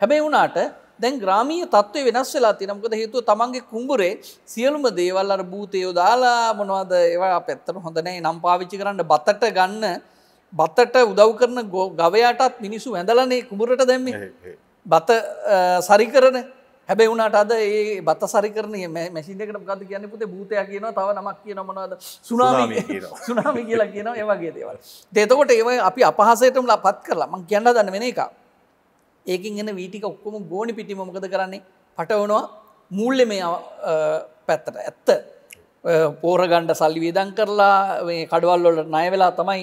හැබැයි වුණාට දැන් ග්‍රාමීය තත්ත්වය වෙනස් වෙලා තියෙනවා. මොකද හේතුව තමන්ගේ කුඹුරේ සියලුම දේවල් අර භූතයෝ දාලා මොනවද ඒවා පැත්තට හොඳ නැහැ. නම් පාවිච්චි කරන්න බතට ගන්න බතට උදව් කරන ගවයාටත් මිනිස්සු වැඳලානේ කුඹුරට දැම්මේ. බත සරිකරන හැබැ වුණට අද ඒ බත සරිකරන මැසිදකට ගද කියන්න පුතේ භූතයක් කියනවා තව නමක් කියන මනවාද සුනාම සුනාම කියලා කියනවා ඒවගේ දේවල්. දෙතකොට ඒව අපි අපහසයටම ලපත් කරලා මං කියන්න දන්න වෙන එකක්. ඒකින් එන වීටික ඔක්කොම ගෝනි පිටි මොකද කරන්නේ පටවනවා මුල්ලෙ මේ පැත්තට ඇත්ත පෝරගණ්ඩ සල්විදන් කරලා කඩවල්ලොට නය වෙලා තමයි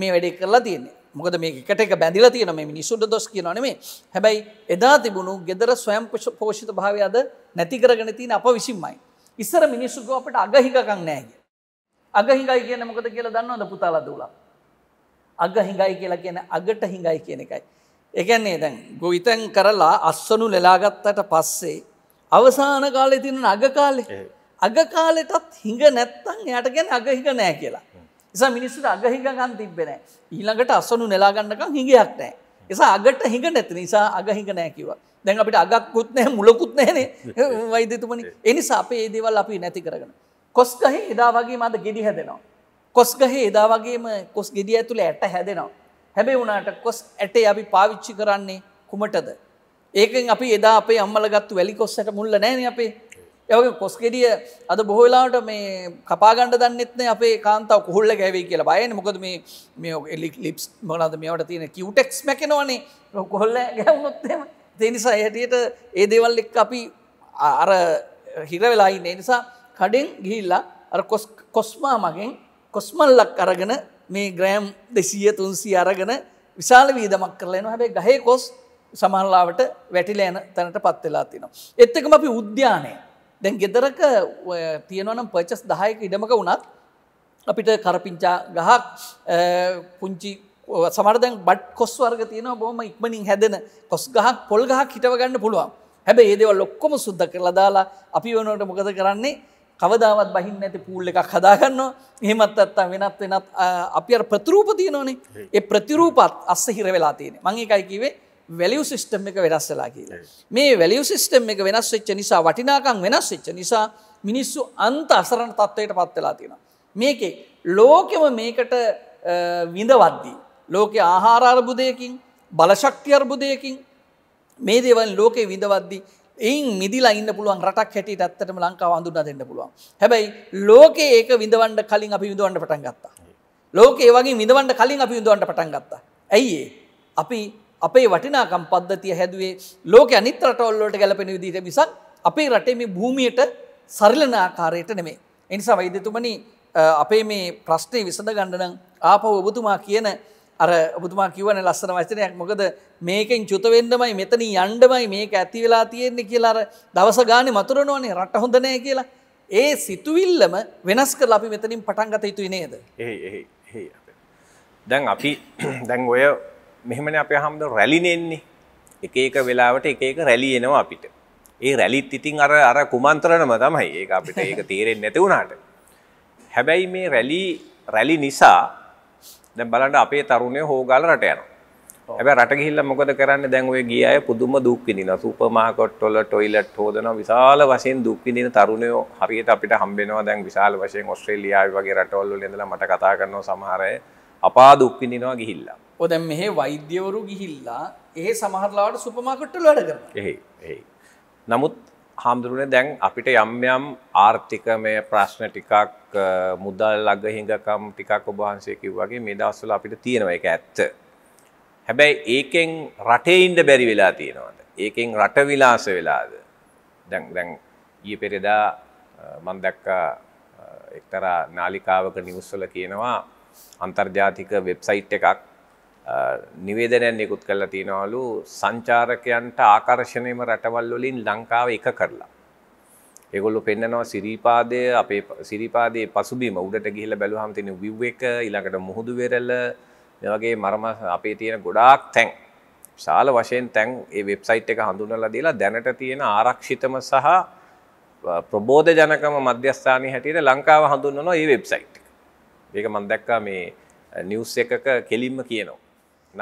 මේ වැඩේ කරලා තියන්නේ මොකද මේ එකට එක බැඳිලා තියෙන මේ නිසුන්ට දොස් කියනනේ මේ හැබැයි එදා තිබුණු ගෙදර ස්වයම් පෝෂිත භාවයද නැති කරගෙන තියෙන අප විසින්මයි. ඉස්සර මිනිස්සුක අපට අගහිඟකක් නෑග. අගහිඟයි කියන මොකද කියලා දන්නවද පුතාලා දූලා. අගහිඟයි කියලා කියන අගට හිඟයි කියන එකයි. එකන්නේ දැන් ගොවිතැන් කරලා අස්සනු ලෙලාගත්තට පස්සේ අවසාන කාලේ තින අගකාලේ අගකාලෙටත් හිඟ නැත්තන් යට ගැන අගහික නෑ කියලා නිසා මිනිස්සුට අගහිකගන් තිබෙන ඊළඟට අස්සනු නෙලාගන්නකම් හිඟයක් නෑ එසා අගට හිඟ නැති නිසා අගහික නෑකිව දැන් අපිට අගක්කුත් නෑ මුලකුත් නෑනේ වෛදතුමනි එනිසා අපේ ඒදේවල් අපි නැති කරගෙන කොස්ගහේ එදා වගේ මද ගෙඩි හැදෙනවා කොස්ගහේ එදා වගේම කොස් ගෙඩිය ඇතුළ ඇට හැදෙනවා හැබැයි වුණාට කොස් ඇටේ අපි පාවිච්චි කරන්නේ කුමටද. ඒකෙන් අපි එදා අපේ අම්මලගත්තු වැලි කොස්සට මුල්ල නෑන අපේ යවගේ කොස්කෙඩිය අද බොහෝලාට මේ කපාගණඩ දන්නෙත්න අපේ කාන්තාව කොහොල්ල ගැවේ කියලා බයන මොකද මේ ලිප්ස් මොනද මේට තියෙන කිවටෙක්ස් මැකෙනවනේ කොහොල්ල ගැවුණොත්තම දෙනිසා හැටියට ඒ දේවල් එක් අපි අර හිරවෙලායින්න නිසා කඩෙන් ගිහිල්ලා අර කොස්මා මගෙන් කොස්මල්ලක් අරගෙන මේ ග්‍රෑම් දෙසීය තුන්සී අරගෙන විශාල වීදමක් කරලන හැබේ ගහේ කොස් සමහල්ලාවට වැටිල යන තැනට පත්වෙලා තිනවා. එත්තකම අපි උද්‍යානය දැන් ගෙදරක තියෙනවනම් පචස් දහයක ඉඩමක වුණත් අපිට කරපිංචා ගහක් පුංචි සමරදැන් බට් කොස් වර්ග තියන බොහම ඉක්මනින් හැදෙන කොස් ගහක් පොල් ගහක් හිටවගන්න පුළුවන් හැබ ඒදවල් ලොක්කොම සුද්ද කරලදාලා අපි වනට මොකද කරන්නේ කවදාවත් බහින්න ඇති පූල් එකක් හදාගන්න හෙමත් ඇත්තම් වෙනත් වෙනත් අපි ප්‍රතිරූප තියනෝනේ ඒ ප්‍රතිරූපත් අස්ස හිර වෙලා තියෙන මං එකයි කිවේ වැලිය සිිස්ටම් එක වෙනස් වෙලා කියලා මේ වැලිය සිිස්ටම් එක වෙනස් වෙච්ච නිසා වටිනාකං වෙනස් වෙච්ච නිසා මිනිස්සු අන්ත අසරණ තත්ත්වයට පත් වෙලා තියෙන මේකේ ලෝකෙම මේකට විඳවද්දී ලෝක ආහාරාර්බුදයකින් බලශක්ති අර්බුදයකින් මේ දේවල් ලෝකේ විඳවද්දී එයින් මිදිලා ඉන්න පුළුවන් රටක් හැටියට ඇත්තටම ලංකාව අඳුනා දෙන්න පුළුවන්. හැබැයි ලෝකයේ ඒක විඳවන්න කලින් අපි විඳවන්න පටන් ගත්තා. ලෝකයේ වගේ විඳවන්න කලින් අපි විඳවන්න පටන් ගත්තා. ඇයි අපි අපේ වටිනාකම් පද්ධතිය හැදුවේ ලෝක අනිත් රටවල් වලට ගැලපෙන විදිහට මිසක් අපේ රටේ මේ භූමියට සරිලන ආකාරයට නෙමෙයි. ඒ නිසා වෛද්‍යතුමනි අපේ මේ ප්‍රශ්නේ විසඳ ගන්න නම් ආපහු ඔබතුමා කියන අර ඔබතුමා කිවන ලස්සන වචනයක් මොකද මේකෙන් චුතවෙන්ඩමයි මෙතන යන්ඩමයි මේක ඇති වෙලා තියෙන්නේ කියලා අර දවස ගාන මතුරනවනේ රට හොඳනය කියලා ඒ සිතුවිල්ලම වෙනස් කර අපි මෙතනින් පටන් ගත යුතුයි නේද
දැන් අපි දැන් ඔය මෙහෙමන අප හම්ද රැලිනෙන්නේ එක එක වෙලාවට එක එක රැලියනවා අපිට ඒ රැලිත් ඉතින් අර අර කුමන්තරණම තමයි ඒ අපිට ඒක තේරෙන් නැතිවුණට හැබැයි මේ රැලි රැලි නිසා දැන් බලන්න අපේ තරුණයෝ හොෝගාල රට යනවා හැබැයි රට ගිහිල්ලා මොකද කරන්නේ දැන් ඔය ගිය අය පුදුම දුක් විඳිනවා සුපර් මාකට් වල ටොයිලට් හොදනවා විශාල වශයෙන් දුක් විඳින තරුණයෝ හරියට අපිට හම්බෙනවා දැන් විශාල වශයෙන් ඔස්ට්‍රේලියාවේ වගේ රටවල් වල ඉඳලා මට කතා කරනවා සමහර අය අපා දුක් විඳිනවා ගිහිල්ලා
දැන් මෙහේ වෛද්‍යවරු ගිහිල්ලා ඒ සමහරලාට සුපමාකට්ටල වැඩ කරනවා.
එහේ එහේ. නමුත් හාමුදුරුවනේ දැන් අපිට යම් යම් ආර්ථිකමය ප්‍රශ්න ටිකක් මුදල් අගහිඟකම් ටිකක් ඔබ වහන්සේ කිව්වාගේ මේ දවස්වල අපිට තියෙනවා ඒක ඇත්ත. හැබැයි ඒකෙන් රටේ ඉන්න බැරි වෙලා තියෙනවද? ඒකෙන් රට විලාස වෙලාද? දැන් දැන් ඊයේ පෙරේදා මම දැක්කා එක්තරා නාලිකාවක නිවුස් වල කියනවා අන්තර්ජාතික වෙබ්සයිට් එකක් නිවේදනයක් නිකුත් කරලා තියනවලු සංචාරකයන්ට ආකර්ෂණයම රටවල් වලින් ලංකාව එක කරලා. ඒගොල්ලෝ පෙන්නනවා සිරිපාදය අපේ සිරිපාදයේ පසුබිම උඩට ගිහිල්ලා බැලුවාම තියෙන view එක ඊළඟට මුහුදු වෙරළ මේ වගේ මරම අපේ තියෙන ගොඩාක් තැන් ශාල වශයෙන් තැන් ඒ වෙබ්සයිට් එක හඳුන්වලා දීලා දැනට තියෙන ආරක්ෂිතම සහ ප්‍රබෝධ ජනකම මධ්‍යස්ථානයේ හැටියට ලංකාව හඳුන්වනවා මේ වෙබ්සයිට් එක. මේක මම දැක්කා මේ නිවුස් එකක කෙලින්ම කියනවා.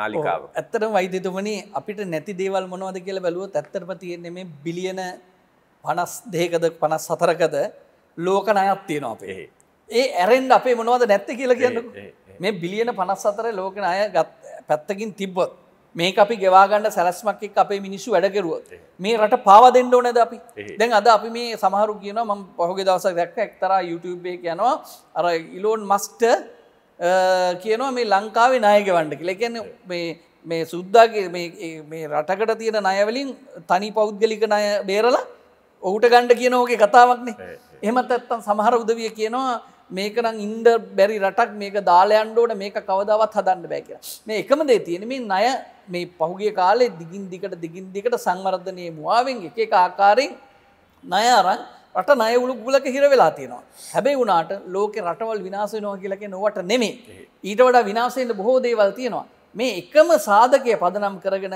නාලිකාව
ඇත්තට වෛදතුමනි අපිට නැති දේවල් මොනවද කියලා බැලුවත් ඇත්තරප තියෙන්නේ මේ බිලියන පනස් දෙකද පනස් සතරකද ලෝක නයත් තියෙනවා අපේ ඒ ඇරෙන්ඩ අපේ මොනවද නැත්ත කියලා කියන්න මේ බිලියන පනස් සතර ලෝක අය ගත් පැත්තකින් තිබ්බොත් මේ අපි ගෙවාගන්න සැලස්මක් එක් අපේ මිනිස්සු වැඩකරුවත් මේ රට පාව දෙන්න ඕනද අපි දැන් අද අපි මේ සමහරු කියන ම පහුගේ දවසක් දැක්ක එක්තර YouTubeුබේ යනවා අර ඉලෝන් මස්ට කියනවා මේ ලංකාවේ නායගවන්නට කියලා කියන්නේ මේ මේ සුද්දාගේ මේ රටකට තියෙන ණයවලින් තනි පෞද්ගලික ණය බේරලා ඔහුට ගණ්ඩ කියන ඕගේ කතාවක්නේ එහමත් ඇත්තම් සමහර උදවිය කියනවා මේකනම් ඉන්ඩ බැරි රටක් මේක දාලයන්ඩෝට මේක කවදාවත් හදන්න බෑ කියලා මේ එකම දේ තියෙන මේ ණය මේ පහුගේ කාලේ දිගින් දිකට දිගින් දිකට සංවර්ධනය මුවාවෙන් එක එක ආකාරයෙන් ණය අරන් රට නය උළුගුලක හිර වෙලා තියෙනවා. හැබැයි වුණට ලෝක රටවල් විනාසය නෝ කියලක නොවට නෙමේ. ඊට වඩා විනාසෙන්ට බොහෝ දේවල් තියෙනවා. මේ එකම සාධකය පදනම් කරගෙන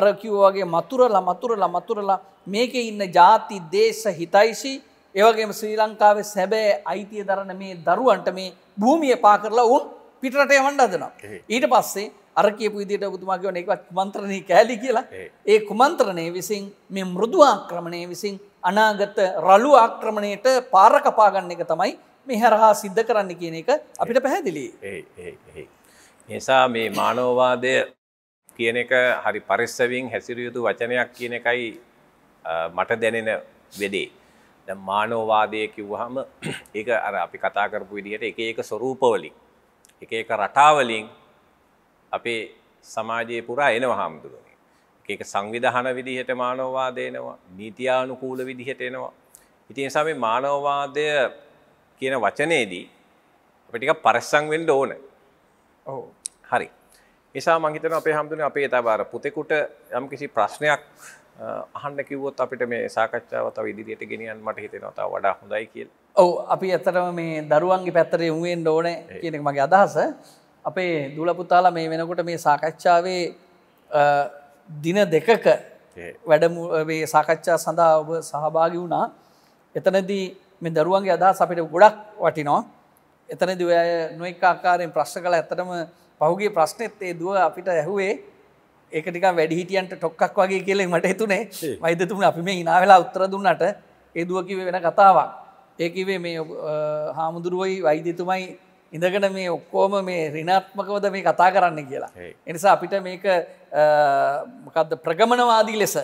අරකිව්වාගේ මතුරලා මතුරලා මතුරලා මේක ඉන්න ජාති දේශ හිතයිසි ඒවගේම ශ්‍රී ලංකාවේ සැබෑ අයිතිය දරන මේ දරුවන්ට මේ භූමිය පා කරලා උන් පිටට යවන්ඩ අදනවා. ඊට පස්සේ අර කියපු විදියට බුතුමාගවන එකත් කුමන්ත්‍රණය කෑලි කියලා ඒ කුමන්ත්‍රණය විසින් මේ මෘදවාක්‍රමණය විසින් අනාගත රලු ආක්‍රමණයට පාර කපාගන්න එක තමයි මෙහැරහා සිද්ධ කරන්න කියන එක අපිට පැහැදිලි
නිසා මේ මානෝවාදය කියන එක හරි පරිස්සවින් හැසිරියුතු වචනයක් කියන එකයි මට දැනෙන වෙදේ මානෝවාදය කිව්වහම ඒ අර අපි කතා කරපු විදිහට එක එක ස්වරූපවලින් එක එක රටාවලින් අපේ සමාජයේ පුරා එනව හාමුදුරුවනි ඒක සංවිධාන විදිහට මානවවාදය එනවා නීතියානුකූල විදිහට එනවා. ඉතින් ඒ නිසා මේ මානවවාදය කියන වචනේදී අපි ටිකක් පරිස්සම් වෙන්න ඕන. ඔව්. හරි. නිසා මම හිතනවා අපේ හැමදෙනා අපේ තව අර පුතේකට යම්කිසි ප්‍රශ්නයක් අහන්න කිව්වොත් අපිට මේ සාකච්ඡාව තව ඉදිරියට ගෙනියන්න මට හිතෙනවා තව වඩා හොඳයි කියලා.
ඔව් අපි ඇත්තටම මේ දරුවන්ගේ පැත්තට යොමු වෙන්න ඕනේ කියන එක මගේ අදහස. අපේ දුල පුතාලා මේ වෙනකොට මේ සාකච්ඡාවේ දින දෙකක වැඩම සාකච්ඡා සඳහා ඔබ සහභාගි වුණා එතනදී මේ දරුවන්ගේ අදහස් අපිට ගොඩක් වටිනෝ එතනද ඔය නොෙක් ආකාරයෙන් ප්‍රශ්න කළ ඇතටම පහුගේ ප්‍රශ්නෙත් ඒ දුව අපිට ඇහුවේ ඒකටික වැඩිහිටියන්ට ටොක්කක් වගේ කියලෙ මට එතුනේ වෛදතුම අපි මේ ඉනාවෙලා උත්තර දුන්නට ඒදුවකිව වෙන කතාවක් ඒකිවේ මේ හාමුදුරුවයි වෛදතුමයි ඉඳගෙන මේ ඔක්කෝම මේ රිනාත්මකවද මේ කතා කරන්න කියලා. එනිසා අපිට මේක මොකක්ද ප්‍රගමනවාදී ලෙස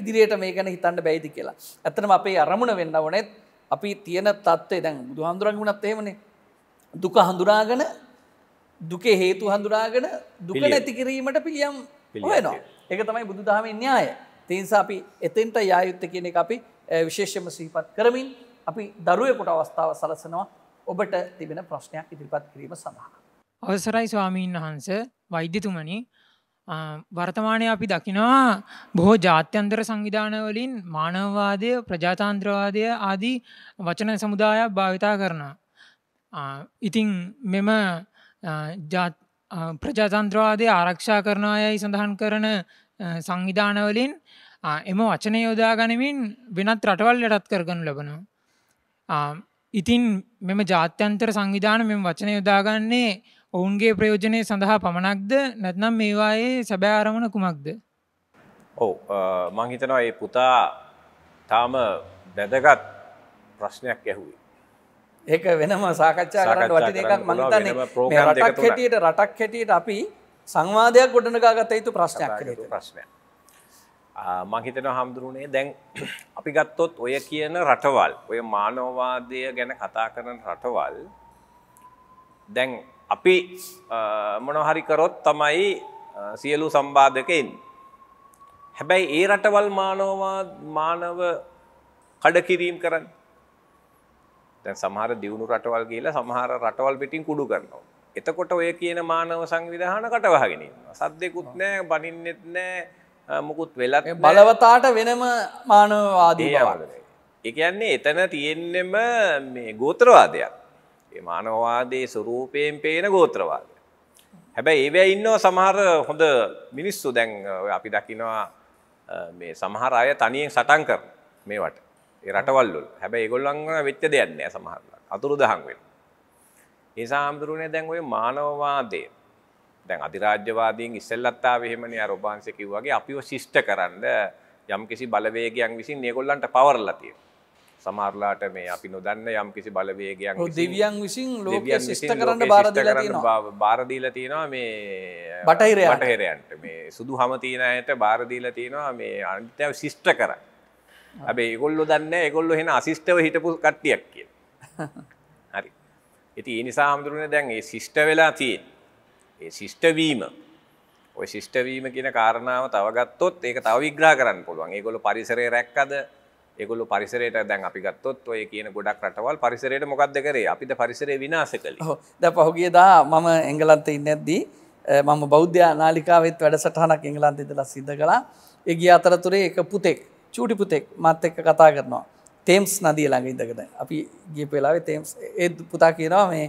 ඉදිරියට මේකන හිතන්න බැයිති කියලා. ඇතනම අපේ අරමුණ වෙන්න ඕනෙත් අපි තියෙන තත්වේ දැන් බුදු හඳුරන් වුණත් එහෙමනේ දුක හඳුනාගෙන දුකේ හේතු හඳුනාගෙන දුක නැති කිරීමට පිළියම් හයනවා. ඒක තමයි බුදු දහමේ න්‍යාය. තිනිසා අපි එතෙන්ට යායුත්ත කියන එක අපි විශේෂම සහිපත් කරමින් අපි දරුවෙකුට අවස්ථාව සලසනවා ඔබට තිබෙන ප්‍රශ්නයක් ඉදිරිපත් කිරීම සඳහා.
අවසරයි ස්වාමීන් වහන්ස වෛද්‍යතුමනි වර්තමානය අපි දකිනවා බොහෝ ජාත්‍යන්තර සංවිධානවලින් මානවවාදය ප්‍රජාතන්ත්‍රවාදය ආදී වචන සමුදායක් භාවිතා කරනවා. ඉතිං මෙම ප්‍රජාතන්ත්‍රවාදය ආරක්ෂා කරනා යයි සඳහන් කරන සංවිධානවලින් එම වචනය යොදා ගනිමින් වෙනත් රටවල් යටත් කරගනු ලබනවා. ඉතින් මෙම ජාත්‍යන්තර සංවිධාන මෙම වචන යොදාගන්නේ ඔවුන්ගේ ප්‍රයෝජනය සඳහා පමණක්ද
නැත්නම් මේවායේ සැබෑ අරමණ කුමක්ද.
ඔව මංහිතනවා ඒ පුතා තාම වැදගත් ප්‍රශ්නයක් ඇහුයි.
ඒක වෙනම සාකච්ඡා කරට වචන එකක් මංතන රටක් හැටියට රටක් හැටියට අපි සංවාධයක් ගොඩනගාගත යුතු ප්‍රශ්නයක් ප්‍රශ්නයක්.
මහිතන හාමුදුරුණේ දැන් අපි ගත්තොත් ඔය කියන රටවල් ඔය මානවවාදය ගැන කතා කරන රටවල් දැන් අපි මොනහරිකරොත් තමයි සියලු සම්බාධකයින් හැබැයි ඒ රටවල් මානවවා මානව කඩකිරීම් කරන්න දැන් සමහර දියුණු රටවල් කියලා සමහර රටවල් පිටින් කුඩු කරනවා එතකොට ඔය කියන මානව සංවිධාන කටවහගෙන ඉන්නවා සද්දෙකුත් නැහැ බනින්නෙත් නැහැ මුකුත් වෙලක් බලවතාට වෙනම
මානවාදී
එකයන්නේ එතන තියෙන්නෙම මේ ගෝත්‍රවාදයක් මානවාදේ ස්වරූපයෙන් පේන ගෝත්‍රවාද හැබැයි ඒවැ ඉන්නව සමහර හොඳ මිනිස්සු දැන් අපි දකිනවා මේ සමහර අය තනියෙන් සටන් කර මේවට ඒ රටවල්ලුල් හැබැයි ගොල්ලංග වෙච්ච දෙයන්නේ සමහරලා අතුරු දහන් වෙන ඒ සාම්දුරුණේ දැන් ඔය මානවවාදේ දැන් අධිරාජ්‍යවාදීන් ඉස්සෙල්ලත්තාව එහෙමනේ අර ඔබ වහන්සේ කිව්වාගේ අපිව ශිෂ්ට කරන්න යම්කිසි බලවේගයන් විසින් මේගොල්ලන්ට පවර්ලා තියෙනවා. සමහරලාට මේ අපි නොදන්න යම් කිසි බලවේගයක් දෙවියන්
විසින් ලෝකය ශිෂ්ට කරන්න බාර දීලා තියෙනවා
බාර දීලා තියෙනවා මේ බටහිරයන්ට බටහිරයන්ට මේ සුදු හැම තියෙන අයට බාර දීලා තියෙනවා මේ අනිත්‍යව ශිෂ්ට කරන්න. හැබැයි ඒගොල්ලෝ දන්නේ ඒගොල්ලෝ එහෙන අශිෂ්ටව හිටපු කට්ටියක් කියලා. හරි. ඉතින් ඒ නිසා හඳුරුනේ දැන් ඒ ශිෂ්ට වෙලා තියෙන්නේ. ඒ ශිෂ්ටවීම ඔය ශිෂ්ටවීම කියන කාරණාව තව ගත්තොත් ඒක තව විග්‍රහ කරන්න පුළුවන්. ඒගොල්ලෝ පරිසරය රැක්කද? ඒගොල්ලෝ පරිසරයට දැන් අපි ගත්තොත් ඔය කියන ගොඩක් රටවල් පරිසරයට මොකක්ද කරේ? අපිට පරිසරය විනාශ කළේ.
ඔව්. දැන් පහුගිය දා මම එංගලන්තේ ඉන්නේද්දී මම බෞද්ධ නාලිකාවෙත් වැඩසටහනක් එංගලන්තේ ඉඳලා සිද්ධ කළා. ඒ ගිය අතරතුරේ එක පුතෙක්, චූටි පුතෙක් මාත් එක්ක කතා කරනවා. තේම්ස් නදිය ළඟ ඉඳගෙන. අපි ගියපු වෙලාවේ තේම්ස් ඒ පුතා කියනවා මේ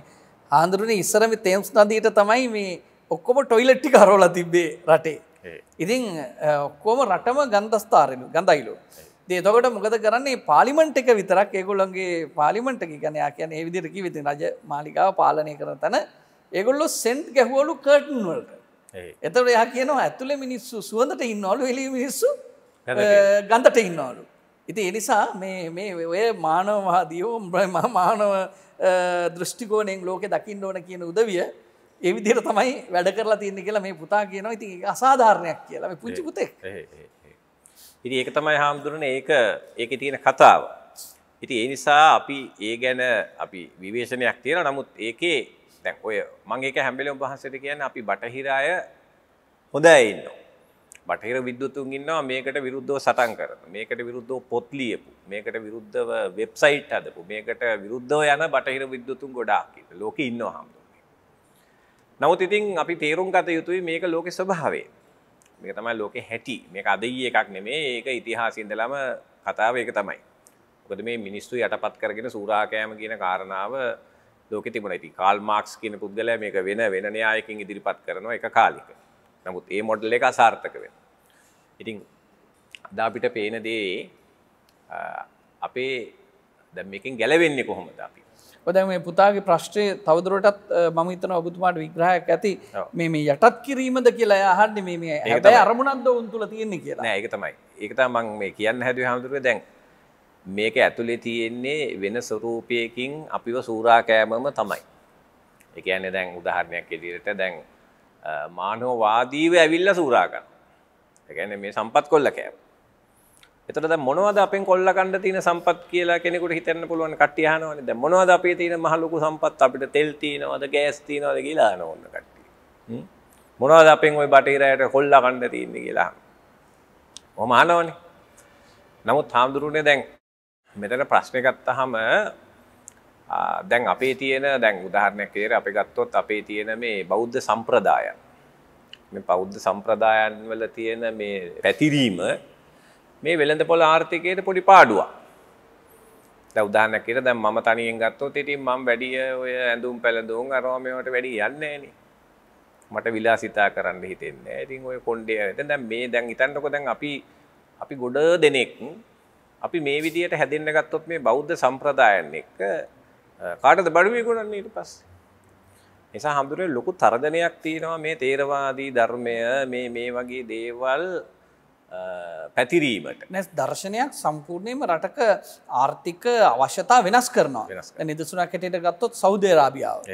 ආන්දුරන ඉස්සරම තේම්ස් නදීට තමයි මේ ඔක්කොම ටොයිලට්ටි කරෝල තිබ්බේ රටේ. ඉතින් ඔක්කොම රටම ගන්දස්ථාරෙන ගඳයිලු. දේතකොට මොකද කරන්නේ පාලිමෙන්ට් එක විතරක් ඒගොල්ලන්ගේ පාලිමෙන්ට් එක ගැන කියන ඒ විදිහට කිව්වෙ ඉතින් රජ මාලිගාව පාලනය කරන තැන ඒගොල්ලෝ සෙන්ට් ගැහුවලු කර්ටන් වලට. එතකොට එයා කියනවා ඇතුලේ මිනිස්සු සුවඳට ඉන්නවලු එළිය මිනිස්සු ගඳට ඉන්නවලු. ඉති එනිසා මේ ඔය මානවවාදියෝ මානව දෘෂ්ටිකෝනයෙන් ලෝක දකිින් ඕන කියන උදවිය එවිදිර තමයි වැඩ කරලා තියන්නේ කියලා මේ පුතා කියනවා ඉති අසාධාරණයක් කියලා පුංචි පුතෙක්
ඉති ඒක තමයි හාමුදුරන ඒක ඒක තියෙන කතාව ඉති ඒ නිසා අපි ඒ ගැන අපි විවේශනයක් තියෙන නමුත් ඒකේ දැන් ඔය මං ඒක හැම්බෙලම් වහන්සට කියන්න අපි බටහිරාය හොඳ ඉන්නවා බටහිර විද්‍යුතුන් ඉන්නවා මේකට විරුද්ධව සටන් කරන මේකට විරුද්ධව පොත් ලියපු මේකට විරුද්ධව වෙබ්සයිට් හදපු මේකට විරුද්ධව යන බටහිර විද්‍යුතුන් ගොඩාක් ඉන්න ලෝකේ ඉන්නවා හැමෝම. නමුත් ඉතින් අපි තේරුම් ගත යුතුයි මේක ලෝකේ ස්වභාවය. මේක තමයි ලෝකේ හැටි. මේක අද ඊයේ එකක් නෙමෙයි. ඒක ඉතිහාසයේ ඉඳලම කතාව ඒක තමයි. මොකද මේ මිනිස්සු යටපත් කරගෙන සූරාකෑම කියන කාරණාව ලෝකෙ තිබුණා. ඉතින් කාල් මාක්ස් කියන පුද්ගලයා මේක වෙන වෙන න්‍යායකින් ඉදිරිපත් කරනවා එක කාලෙක. නමුත් ඒ මොඩල් එක අසාර්ථක වෙන. ඉතින් අදා අපිට පේන දේ අපේ දැන් මේකෙන් ගැලවෙන්නේ කොහොමද අපි?
ඔය දැන් මේ පුතාගේ ප්‍රශ්නේ තවදුරටත් මම හිතනවා ඔබතුමාට විග්‍රහයක් ඇති මේ මේ යටත් කිරීමද කියලා එයා අහන්නේ මේ මේ හැබැයි අරමුණක්ද උන් තුල තියෙන්නේ
කියලා. නෑ ඒක තමයි. ඒක තමයි මම මේ කියන්න හැදුවේ හැමදෙරේ දැන් මේක ඇතුලේ තියෙන්නේ වෙන ස්වරූපයකින් අපිව සූරා කෑමම තමයි. ඒ කියන්නේ දැන් උදාහරණයක් විදිහට දැන් මානෝවාදීව ඇවිල්ලා සූරා කරනවා. ඒ කියන්නේ මේ සම්පත් කොල්ල කෑම. එතකොට දැන් මොනවද අපෙන් කොල්ල කන්න තියෙන සම්පත් කියලා කෙනෙකුට හිතන්න පුළුවන් කට්ටිය අහනවනේ. දැන් මොනවද අපේ තියෙන මහ ලොකු සම්පත් අපිට තෙල් තියෙනවද, ගෑස් තියෙනවද කියලා අහන ඕන කට්ටිය. හ්ම්. මොනවද අපෙන් ওই බටහිරයට කොල්ල කන්න තියෙන්නේ කියලා අහන. ඔහම අහනවනේ. නමුත් හාමුදුරුවනේ දැන් මෙතන ප්‍රශ්නේ ගත්තාම දැන් අපේ තියෙන දැන් උදාහරණයක් විදිහට අපි ගත්තොත් අපේ තියෙන මේ බෞද්ධ සම්ප්‍රදායන් මේ බෞද්ධ සම්ප්‍රදායන් වල තියෙන මේ පැතිරීම මේ වෙළඳපොළ ආර්ථිකයට පොඩි පාඩුවක්. දැන් උදාහරණයක් විදිහට දැන් මම තනියෙන් ගත්තොත් ඉතින් මම වැඩි ඔය ඇඳුම් පැළඳුම් අරවා මේවට වැඩි යන්නේ නෑනේ. මට විලාසිතා කරන්න හිතෙන්නේ නෑ. ඉතින් ඔය කොණ්ඩේ දැන් දැන් මේ දැන් හිතන්නකෝ දැන් අපි අපි ගොඩ දෙනෙක් අපි මේ විදිහට හැදෙන්න ගත්තොත් මේ බෞද්ධ සම්ප්‍රදායන් එක්ක කාටද
බඩුවීගුණන්න ඊට පස්
නිසා හඳුරේ ලොකු තරදනයක් තියෙනවා මේ තේරවාදී ධර්මය මේ මේ වගේ දේවල් පැතිරීමට
නැස් දර්ශනයක් සම්පූර්ණයම රටක ආර්ථික අවශ්‍යතා වෙනස් කරනවා නිදසුනා කෙටට ගත්තොත් සෞධරාභියාව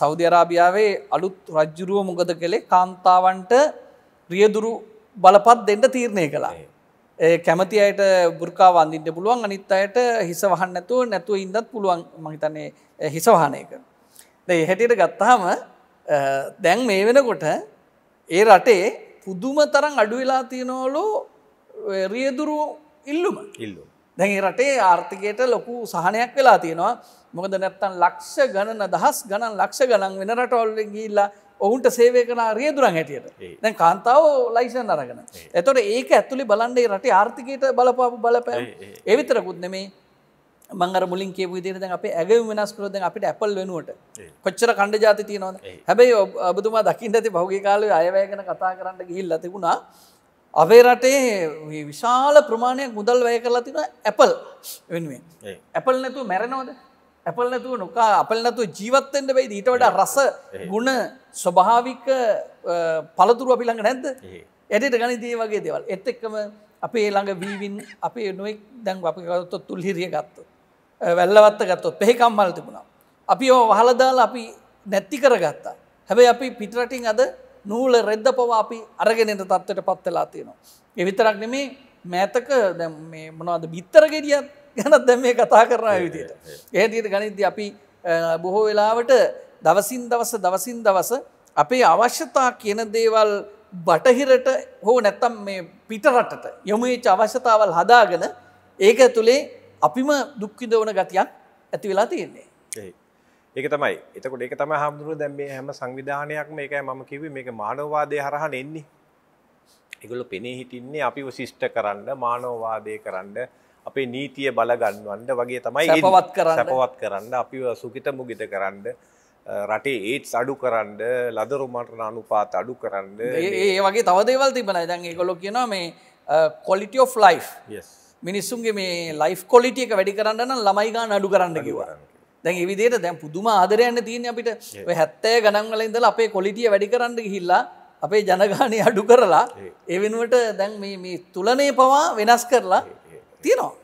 සෞධරාභියාවේ අලුත් රජ්ජුරුව මොකද කළේ කාන්තාවන්ට රියදුරු බලපත් දෙන්න තීරණය කලා කැමති අයට බුරකාව අන්දින්න පුළුවන් අනිත් අයට හිස වහන්නඇතුව නැතුව ඉදත් පුළුවන් මහිතන්නේ හිසවහනයක. දෙ හැටියට ගත්තාම දැන් මේ වෙනකොට ඒ රටේ පුදුම තරන් අඩුවෙලා තියෙනවලු රියදුරු ඉල්ලුම ඉල්ලු. දැන් රටේ ආර්ථිකයට ලොකු සහනයක් වෙලා තියෙනවා මොකද නැත්තන් ලක්ෂ ගණන දහස් ගණන් ලක්ෂ ගණන් වෙන රටවල්ල ගිල්ලා ඔවුන්ට සේවය කන රියදුරන් හැටියට දැන් කාන්තාව ලයිසන් අරගෙන. එතොට ඒක ඇතුළි බලන්ඩේ රට ආර්ථිකයට බලපාපු බලපෑ එවිතරකුත් නෙමේ මංගර මුලින් කියපු විදිහට දැන් අපි ඇගයුම් වෙනස් කරොත් දැන් අපිට Apple වෙනුවට කොච්චර ඛණ්ඩ ජාති තියෙනවද හැබැයි ඔබතුමා දකින්න ඇති පහුගිය කාලේ අයවැය ගැන කතා කරන්න ගිහිල්ලා තිබුණා අපේ රටේ විශාල ප්‍රමාණයක් මුදල් වැය කරලා තිබුණා Apple වෙනුවෙන් Apple නැතුව මැරෙනවද ඇපල් නැතුව නොකා අපල් නැතුව ජීවත්තෙන්ට බයිද ඊට වඩ රස ගුණ ස්වභාවික පළතුරු අපි ළඟ නැද්ද එඩට ගනි දේ වගේ දෙවල් එත් එක්කම අපේ ළඟ වීවින් අපේ නොෙක් දැන් අපි ගත්ත තුල්හිරිය ගත්ත වැල්ලවත්ත ගත්තොත් පෙහෙකම්මල් තිබුණා අපි ඕ වහලදාල අපි නැත්ති කරගත්තා හැබැයි අපි පිටරටින් අද නූල රෙද්ද පවා අපි අරගෙනට තත්වට පත්වෙලා තියෙනවා එවිතරක් නෙමේ මෑතක මොනවාද බිත්තර ගෙඩියත් ගැනත් දැම් මේ කතා කරනා විදියට ඒතියට ගනිද අපි බොහෝ වෙලාවට දවසින් දවස දවසින් දවස අපේ අවශ්‍යතා කියන දේවල් බටහිරට හෝ නැත්තම් මේ පිටරටට යොමේච අවශ්‍යතාවල් හදාගෙන ඒක ඇතුළේ අපිම දුක්විදවන ගතියක් ඇති වෙලා තියෙන්නේ ඒක තමයි
එතකොට ඒක තම හාමුදුරුව දැම් මේ හැම සංවිධානයක් මේකයි මම කිව මේක මානවවාදය හරහන එන්නේ එකගොලු පෙනේ හිටින්නේ අපිව ශිෂ්ට කරන්න මානවවාදය කරන්න අපේ නීතිය බලගන්නවන්න වගේ තමයි පවත් කරන්න සැපවත් කරන්න අපි සුකිත මුගිත කරන්න රටේ ඒට්ස් අඩු කරන්න ලදරුමටන අනුපාත අඩු කරන්න ඒ
වගේ තවදේවල් තිබන දැන් ඒකොලො කියන මේ කොලිට of ලයි් මිනිස්සුන්ගේ මේ ලයි් කොලිටිය එක වැඩි කරන්න ළමයි ගාන අඩු කරන්න කිවරන්න දැන් විදිට දැන් පුදුම ආදරයන්න තියන අපිට හැත්තෑ ගනන්වල ඉඳල අපේ කොලිටිය වැඩි කරන්න හිල්ලා අපේ ජනගානය අඩු කරලා එවෙනුවට දැන් මේ තුලනේ පවා වෙනස් කරලා
තියෙනවා.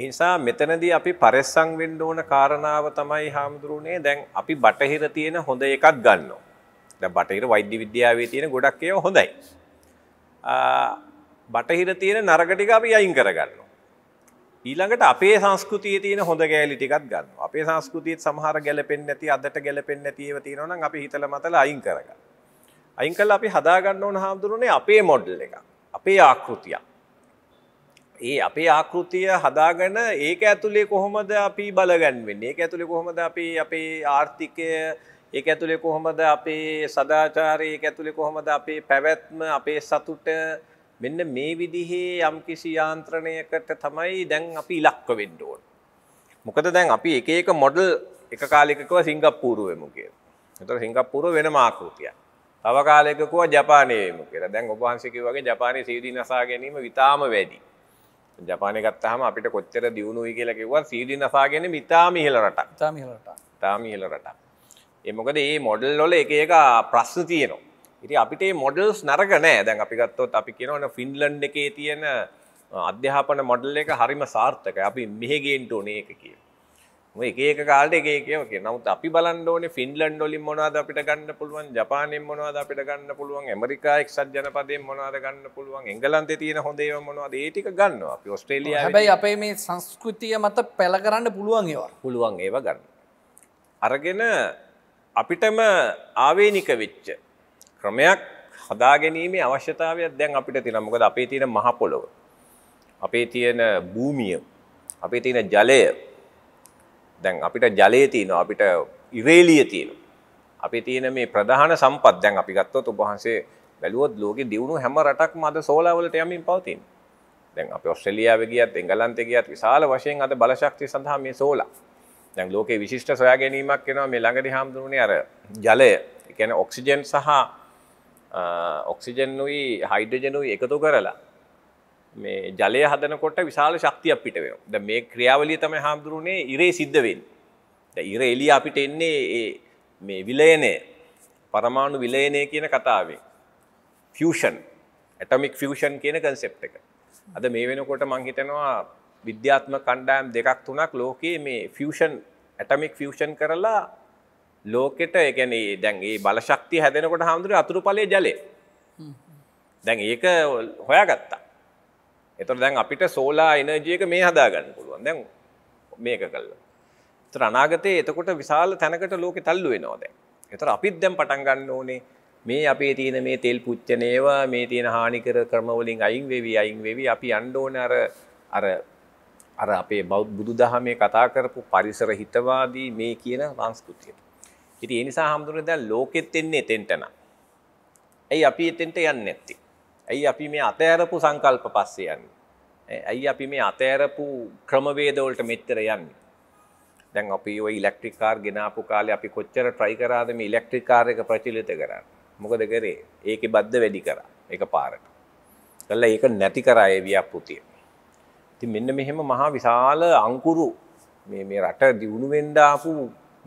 ඒ නිසා මෙතනදී අපි පරිස්සම් වෙන්න ඕන කාරණාව තමයි හාමුදුරුනේ දැන් අපි බටහිර තියෙන හොඳ එකක් ගන්නවා. දැන් බටහිර වෛද්‍ය විද්‍යාවේ තියෙන ගොඩක් ඒවා හොඳයි. බටහිර තියෙන නරක ටික අපි අයින් කරගන්නවා. ඊළඟට අපේ සංස්කෘතියේ තියෙන හොඳ ගෑලි ටිකක් ගන්නවා. අපේ සංස්කෘතියේ සමහර ගැලපෙන්නේ නැති, අදට ගැලපෙන්නේ නැති ඒවා තියෙනවා නම් අපි හිතලා මතලා අයින් කරගන්නවා. අයින් කළා අපි හදාගන්න ඕන හාමුදුරනේ අපේ මොඩල් එක. අපේ ආකෘතියක්. ඒ අපේ ආකෘතිය හදාගන ඒක ඇතුළේ කොහොමද අපි බලගන්වෙන්නේ ඒක ඇතුළේ කොහොමද අපි අපේ ආර්ථිකය ඒක ඇතුළේ කොහොමද අපේ සදාචාරය ඒක ඇතුළේ කොහොමද අපේ පැවැත්ම අපේ සතුට මෙන්න මේ විදිහේ යම්කිසි යාන්ත්‍රණයකට තමයි දැන් අපි ඉලක්ක වෙන්න ඕන. මොකද දැන් අපි එක එක මොඩල් එක කාලයකකව සිංගප්පූරුවෙමු කියලා. එතකොට සිංගප්පූරුව වෙනම ආකෘතියක්. තව කාලයකකව ජපානයේ වෙමු කියලා. දැන් ඔබ වහන්සේ කිව්වා වගේ ජපානයේ සීදී නසා ගැනීම විතාම වැඩි. ජපානය ගත්තහම අපිට කොච්චර දියුණුයි කියලා කිව්වා සීඩි නසාගෙන ඉතාම ඉහළ රට
ඉතාම ඉහළ රට
ඉතාම ඉහළ රට ඒ මොකද මේ මොඩල් වල එක එක ප්‍රශ්න තියෙනවා ඉතින් අපිට මේ මොඩල්ස් නරක නෑ දැන් අපි ගත්තොත් අපි කියනවනේ ෆින්ලන්ඩ් එකේ තියෙන අධ්‍යාපන මොඩල් එක හරිම සාර්ථකයි අපි මෙහෙ ගේන්න ඕනේ ඒක කියලා එක ඒක කාලට එක එකව කිය නමුත් අපි බලන්න ඕනේ ෆින්ලන්ඩ් වලින් මොනවද අපිට ගන්න පුළුවන් ජපානයෙන් මොනවද අපිට ගන්න පුළුවන් ඇමරිකා එක්සත් ජනපදයෙන් මොනවද ගන්න පුළුවන් එංගලන්තේ තියෙන හොඳ ඒවා මොනවද ඒ ටික ගන්නවා අපි ඔස්ට්‍රේලියාවේ හැබැයි අපේ
මේ සංස්කෘතිය මත පැල කරන්න පුළුවන් ඒවා
පුළුවන් ඒවා ගන්න අරගෙන අපිටම ආවේනික වෙච්ච ක්‍රමයක් හදා ගැනීමේ අවශ්‍යතාවයක් දැන් අපිට තියෙනවා මොකද අපේ තියෙන මහ පොළොව අපේ තියෙන භූමිය අපේ තියෙන ජලය දැන් අපිට ජලය තියෙනවා අපිට ඉරේලිය තියෙනවා. අපි තියෙන මේ ප්‍රධාන සම්පත් දැන් අපි ගත්තොත් ඔබ වහන්සේ බැලුවොත් ලෝකේ දියුණු හැම රටක්ම අද සෝලාර් වලට යමින් පවතින. දැන් අපි ඔස්ට්‍රේලියාවේ ගියත් එංගලන්තේ ගියත් විශාල වශයෙන් අද බලශක්තිය සඳහා මේ සෝලාර්. දැන් ලෝකේ විශිෂ්ට සොයා ගැනීමක් වෙනවා මේ ළඟදී හාමුදුරනේ අර ජලය, ඒ කියන්නේ ඔක්සිජන් සහ ඔක්සිජන් උයි හයිඩ්‍රජන් උයි එකතු කරලා මේ ජලය හදනකොට විශාල ශක්තියක් පිට වෙනවා. දැන් මේ ක්‍රියාවලිය තමයි හාමුදුරුනේ ඉරේ සිද්ධ වෙන්නේ. දැන් ඉර එළිය අපිට එන්නේ මේ විලයනය, පරමාණු විලයනය කියන කතාවෙන්. ෆියුෂන්, ඇටොමික් ෆියුෂන් කියන concept එක. අද මේ වෙනකොට මම හිතනවා විද්‍යාත්මක කණ්ඩායම් දෙකක් තුනක් ලෝකයේ මේ ෆියුෂන් ඇටොමික් ෆියුෂන් කරලා ලෝකෙට ඒ කියන්නේ දැන් මේ බලශක්තිය හැදෙනකොට හාමුදුරුවෝ අතුරුඵලයේ ජලය. දැන් ඒක හොයාගත්තා. එතොට දැන් අපිට සෝලා එනජයක මේ හදාගන්න පුළුවන් දැන් මේක කල්ල තර අනාගතයේ එතකොට විශාල තැනකට ලෝක තල්ලු වෙනවාද එතර අපිත් දැම් පටන්ගන්න ඕනේ මේ අපේ තියෙන මේ තෙල් පුච්චනේවා මේ තියෙන හානිකර කරමවලින් අයින් වෙවි අයින් වෙවි අපි අන්ඩෝන අර අර අර අපේ බෞද් බුදු දහමේ කතා කරපු පරිසර හිතවාදී මේ කියන වංස්කෘතියට ඉති එනිසා හමුදුර දැ ලෝකෙත් එෙන්නේ එතෙන්ටන ඇයි අපි එතෙන්ට යන්න ඇත්ති ඇයි අපි මේ අතෑරපු සංකල්ප පස්සේ යන්නේ ඇයි අපි මේ අතෑරපු ක්‍රමවේදවලට මෙච්චර යන්නේ දැන් අපි ওই ඉලෙක්ට්‍රික් කාර් ගෙනාපු කාලේ අපි කොච්චර try කරාද මේ ඉලෙක්ට්‍රික් කාර් එක ප්‍රචලිත කරන්න මොකද කරේ ඒකේ බද්ද වැඩි කරා ඒක පාරට කළා ඒක නැති කරා ඒ ව්‍යාපෘතිය ඉතින් මෙන්න මෙහෙම මහා විශාල අංකුරු මේ මේ රට දියුණු වෙන්න ආපු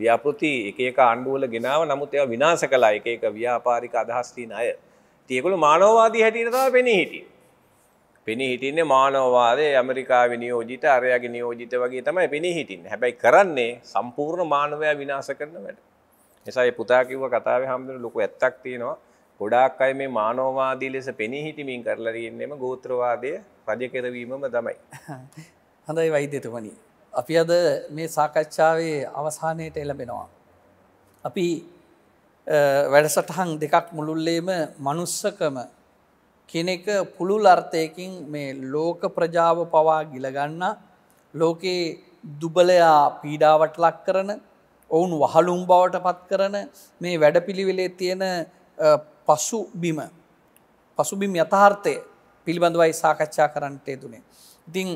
ව්‍යාපෘති එක එක ආණ්ඩුවල ගෙනාව නමුත් ඒවා විනාශ කළා එක එක ව්‍යාපාරික අදහස් තියෙන අය ඒගොල්ලෝ මානවවාදී හැටියට තමයි පෙනී හිටියේ. පෙනී හිටින්නේ මානවවාදයේ ඇමරිකාවේ නියෝජිත අරයාගේ නියෝජිත වගේ තමයි පෙනී හිටින්නේ. හැබැයි කරන්නේ සම්පූර්ණ මානවයා විනාශ කරන වැඩ. නිසා මේ පුතා කිව්ව කතාවේ හැමදෙම ලොකු ඇත්තක් තියෙනවා. ගොඩාක් අය මේ මානවවාදී ලෙස පෙනී හිටමින් කරලා තියෙන්නේම ගෝත්‍රවාදය රජ කෙරවීමම තමයි.
හොඳයි වෛද්‍යතුමනි. අපි අද මේ සාකච්ඡාවේ අවසානයට එළඹෙනවා. අපි වැඩසටහන් දෙකක් මුළුල්ලේම මනුස්සකම කෙනෙක පුළුල් අර්ථයකින් මේ ලෝක ප්‍රජාව පවා ගිලගන්න ලෝකයේ දුබලයා පීඩාවට ලක් කරන ඔවුන් වහලුම් බවට පත් කරන මේ වැඩපිළිවෙලේ තියෙන පසු බිම පසුබිම් යථාර්ථය පිළිබඳවයි සාකච්ඡා කරන්නට දුනේ. ඉතිං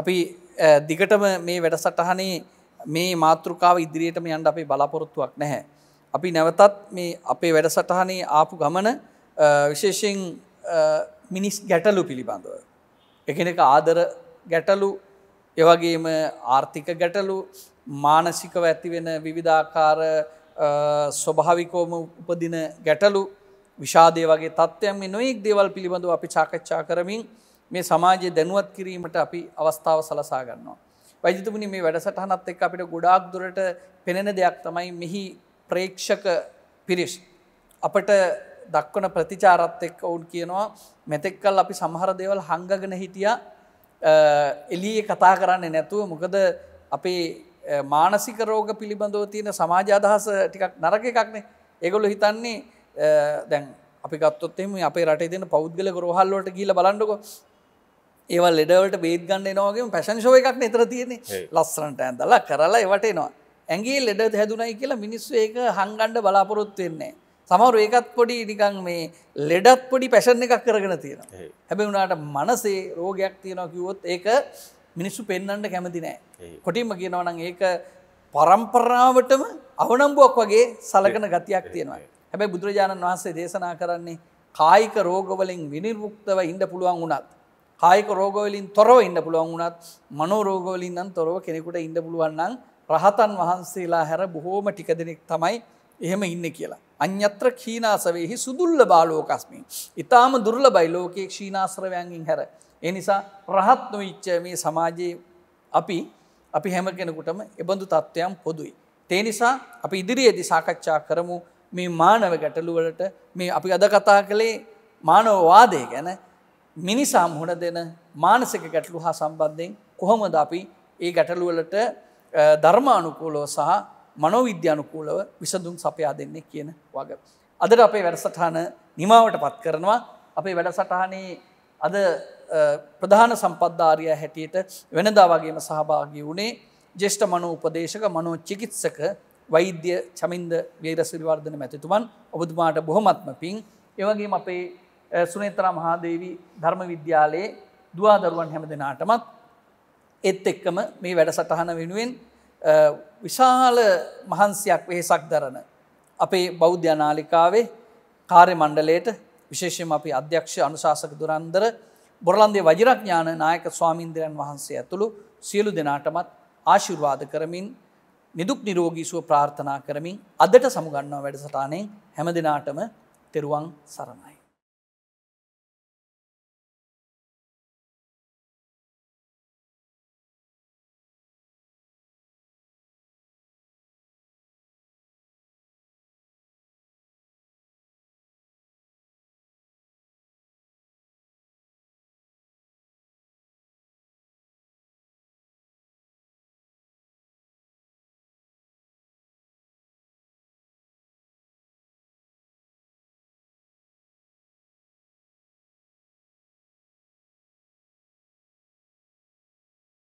අපි දිගටම මේ වැඩසටහනේ මේ මාතෘකාව ඉදිරියටම යන්ට අපි බලාපොරොත්තුවක් නැහැ. අපි නැවතත් මේ අපේ වැඩසටහනේ ආපු ගමන විශේෂයෙන් මිනිස් ගැටලු පිළිබඳව. එකනෙක ආදර ගැටලු එවගේම ආර්ථික ගැටලු මානසිකව ඇතිවෙන විවිධාකාර ස්වභාවිකෝම උපදින ගැටලු විශාදය වගේ තත්ත්යම නොයෙක් දේවල් පිළිබඳව අපි චාකච්ඡා කරමින් මේ සමාජය දැනුවත් කිරීමට අපි අවස්ථාව සලසා ගන්නවා. වෛජතුමනි මේ වැඩසටහනත් එක් අපිට ගොඩාක් දුරට පෙනෙන දෙයක් තමයි මෙහි ප්‍රේක්ෂක පිරිස් අපට දක්වන ප්‍රතිචාරත් එක් ඔවුන් කියනවා මෙතෙක්කල් අපි සමහර දේවල් හංගගෙන හිටිය එලිය කතා කරන්නේ නැතුව මොකද අපේ මානසික රෝග පිළිබඳව තියෙන සමාජ අදහස ටිකක් නරක එකක්නේ ඒගොලු හිතන්නේ දැන් අපි ගත්තොත් එෙම අපේ රටේ දෙන පෞද්ගල රොහල්ලට කියල බලන්නකො ඒවල් ලෙඩවට බේත් ගන්න නවාගේ පැශන් ෂෝ එකක් නතර තියෙන ලස්සනට ඇඳලා කරලා එවට නවා ඇගේ ලෙඩ හැදුනයි කියලා මිනිස්සු ඒක හංගණ්ඩ බලාපොරොත්තු වෙන්නේ. සමහර ඒකත් පොඩි නිකං මේ ලෙඩත් පොඩි පැෂන් එකක් කරගෙන තියෙන. හැබැ වුණට මනසේ රෝගයක් තියෙනවා කිවොත් ඒක මිනිස්සු පෙන්නට කැමති නෑ. කොටිම කියනවනං ඒක පරම්පරාවටම අවනම්බුවක් වගේ සලකන ගතියක් තියෙනවා. හැබැයි බුදුරජාණන් වහන්සේ දේශනා කරන්නේ කායික රෝගවලින් විනිර්මුක්තව ඉන්ඩ පුළුවන් වුණත්. කායික රෝගවලින් තොරව ඉන්න පුළුවන් වුණත් මනෝ රෝගවලින් නම් තොරව කෙනෙකුට ඉඩ පුළුවන්න්නන් රහතන් වහන්සේලා හැර බොහෝම ටික දෙනෙක් තමයි එහෙම ඉන්න කියලා. අන්‍යත්‍ර ක්ෂීනාසවයහි සුදුල්ල බාලෝකස්මී. ඉතාම දුර්ල බයිලෝකයේ ක්ෂීනාශ්‍රවයන්ගින් හැර. එනිසා රහත් නොවිච්ච මේ සමාජයේ අපි අපි හැම කෙනකුටම එබඳු තත්ත්වයම් පොදුයි. තේ නිසා අපි ඉදිරියේදි සාකච්ඡා කරමු මේ මානව ගැටලුවලට මේ අපි අද කතා කළේ මානවවාදය ගැන මිනිසා මුහුණ දෙන මානසික ගැටලු හා සම්බන්ධයෙන් කොහොමද අපි ඒ ගැටලුවලට ධර්මානුකූලෝ සහ මනෝවිද්‍යානුකූලව විසඳුම් සපයා දෙන්නේ කියන වග. අදට අපේ වැඩසටහන නිමාවට පත් කරනවා අපේ වැඩසටහනේ අද ප්‍රධාන සම්පද්ධාරය හැටියට වෙනදා වගේම සහභාගී වුණේ ජෙෂ්ඨ මනෝ උපදේශක මනෝ චිකිත්සක වෛද්‍ය චමින්ද වේරසිරිවර්ධන මැතිතුමන් ඔබතුමාට බොහොමත්ම පින් එවගේ අපේ සුනේතරා මහාදේවී ධර්ම විද්‍යාලයේ දවාදරුවන් හැම දෙනාටමත් එත් එක්කම මේ වැඩසටහන වෙනුවෙන් විශාල මහන්සියක් වෙහෙසක් දරන. අපේ බෞද්ධ නාලිකාවේ කාර්ය මණ්ඩලයට විශේෂම අපි අධ්‍යක්ෂ අනුශාසක දුරන්දර බොරලන්දේ වජිරඥාන නායක ස්වාමීන්ද්‍රයන් වහන්සේ ඇතුළු සියලු දෙනාටමත් ආශිර්වාද කරමින් නිදුක් නිරෝගී සුව ප්‍රාර්ථනා කරමින් අදට සමුගන්නවා වැඩසටානෙන් හැම දෙනාටම තෙරුවන් සරණයි.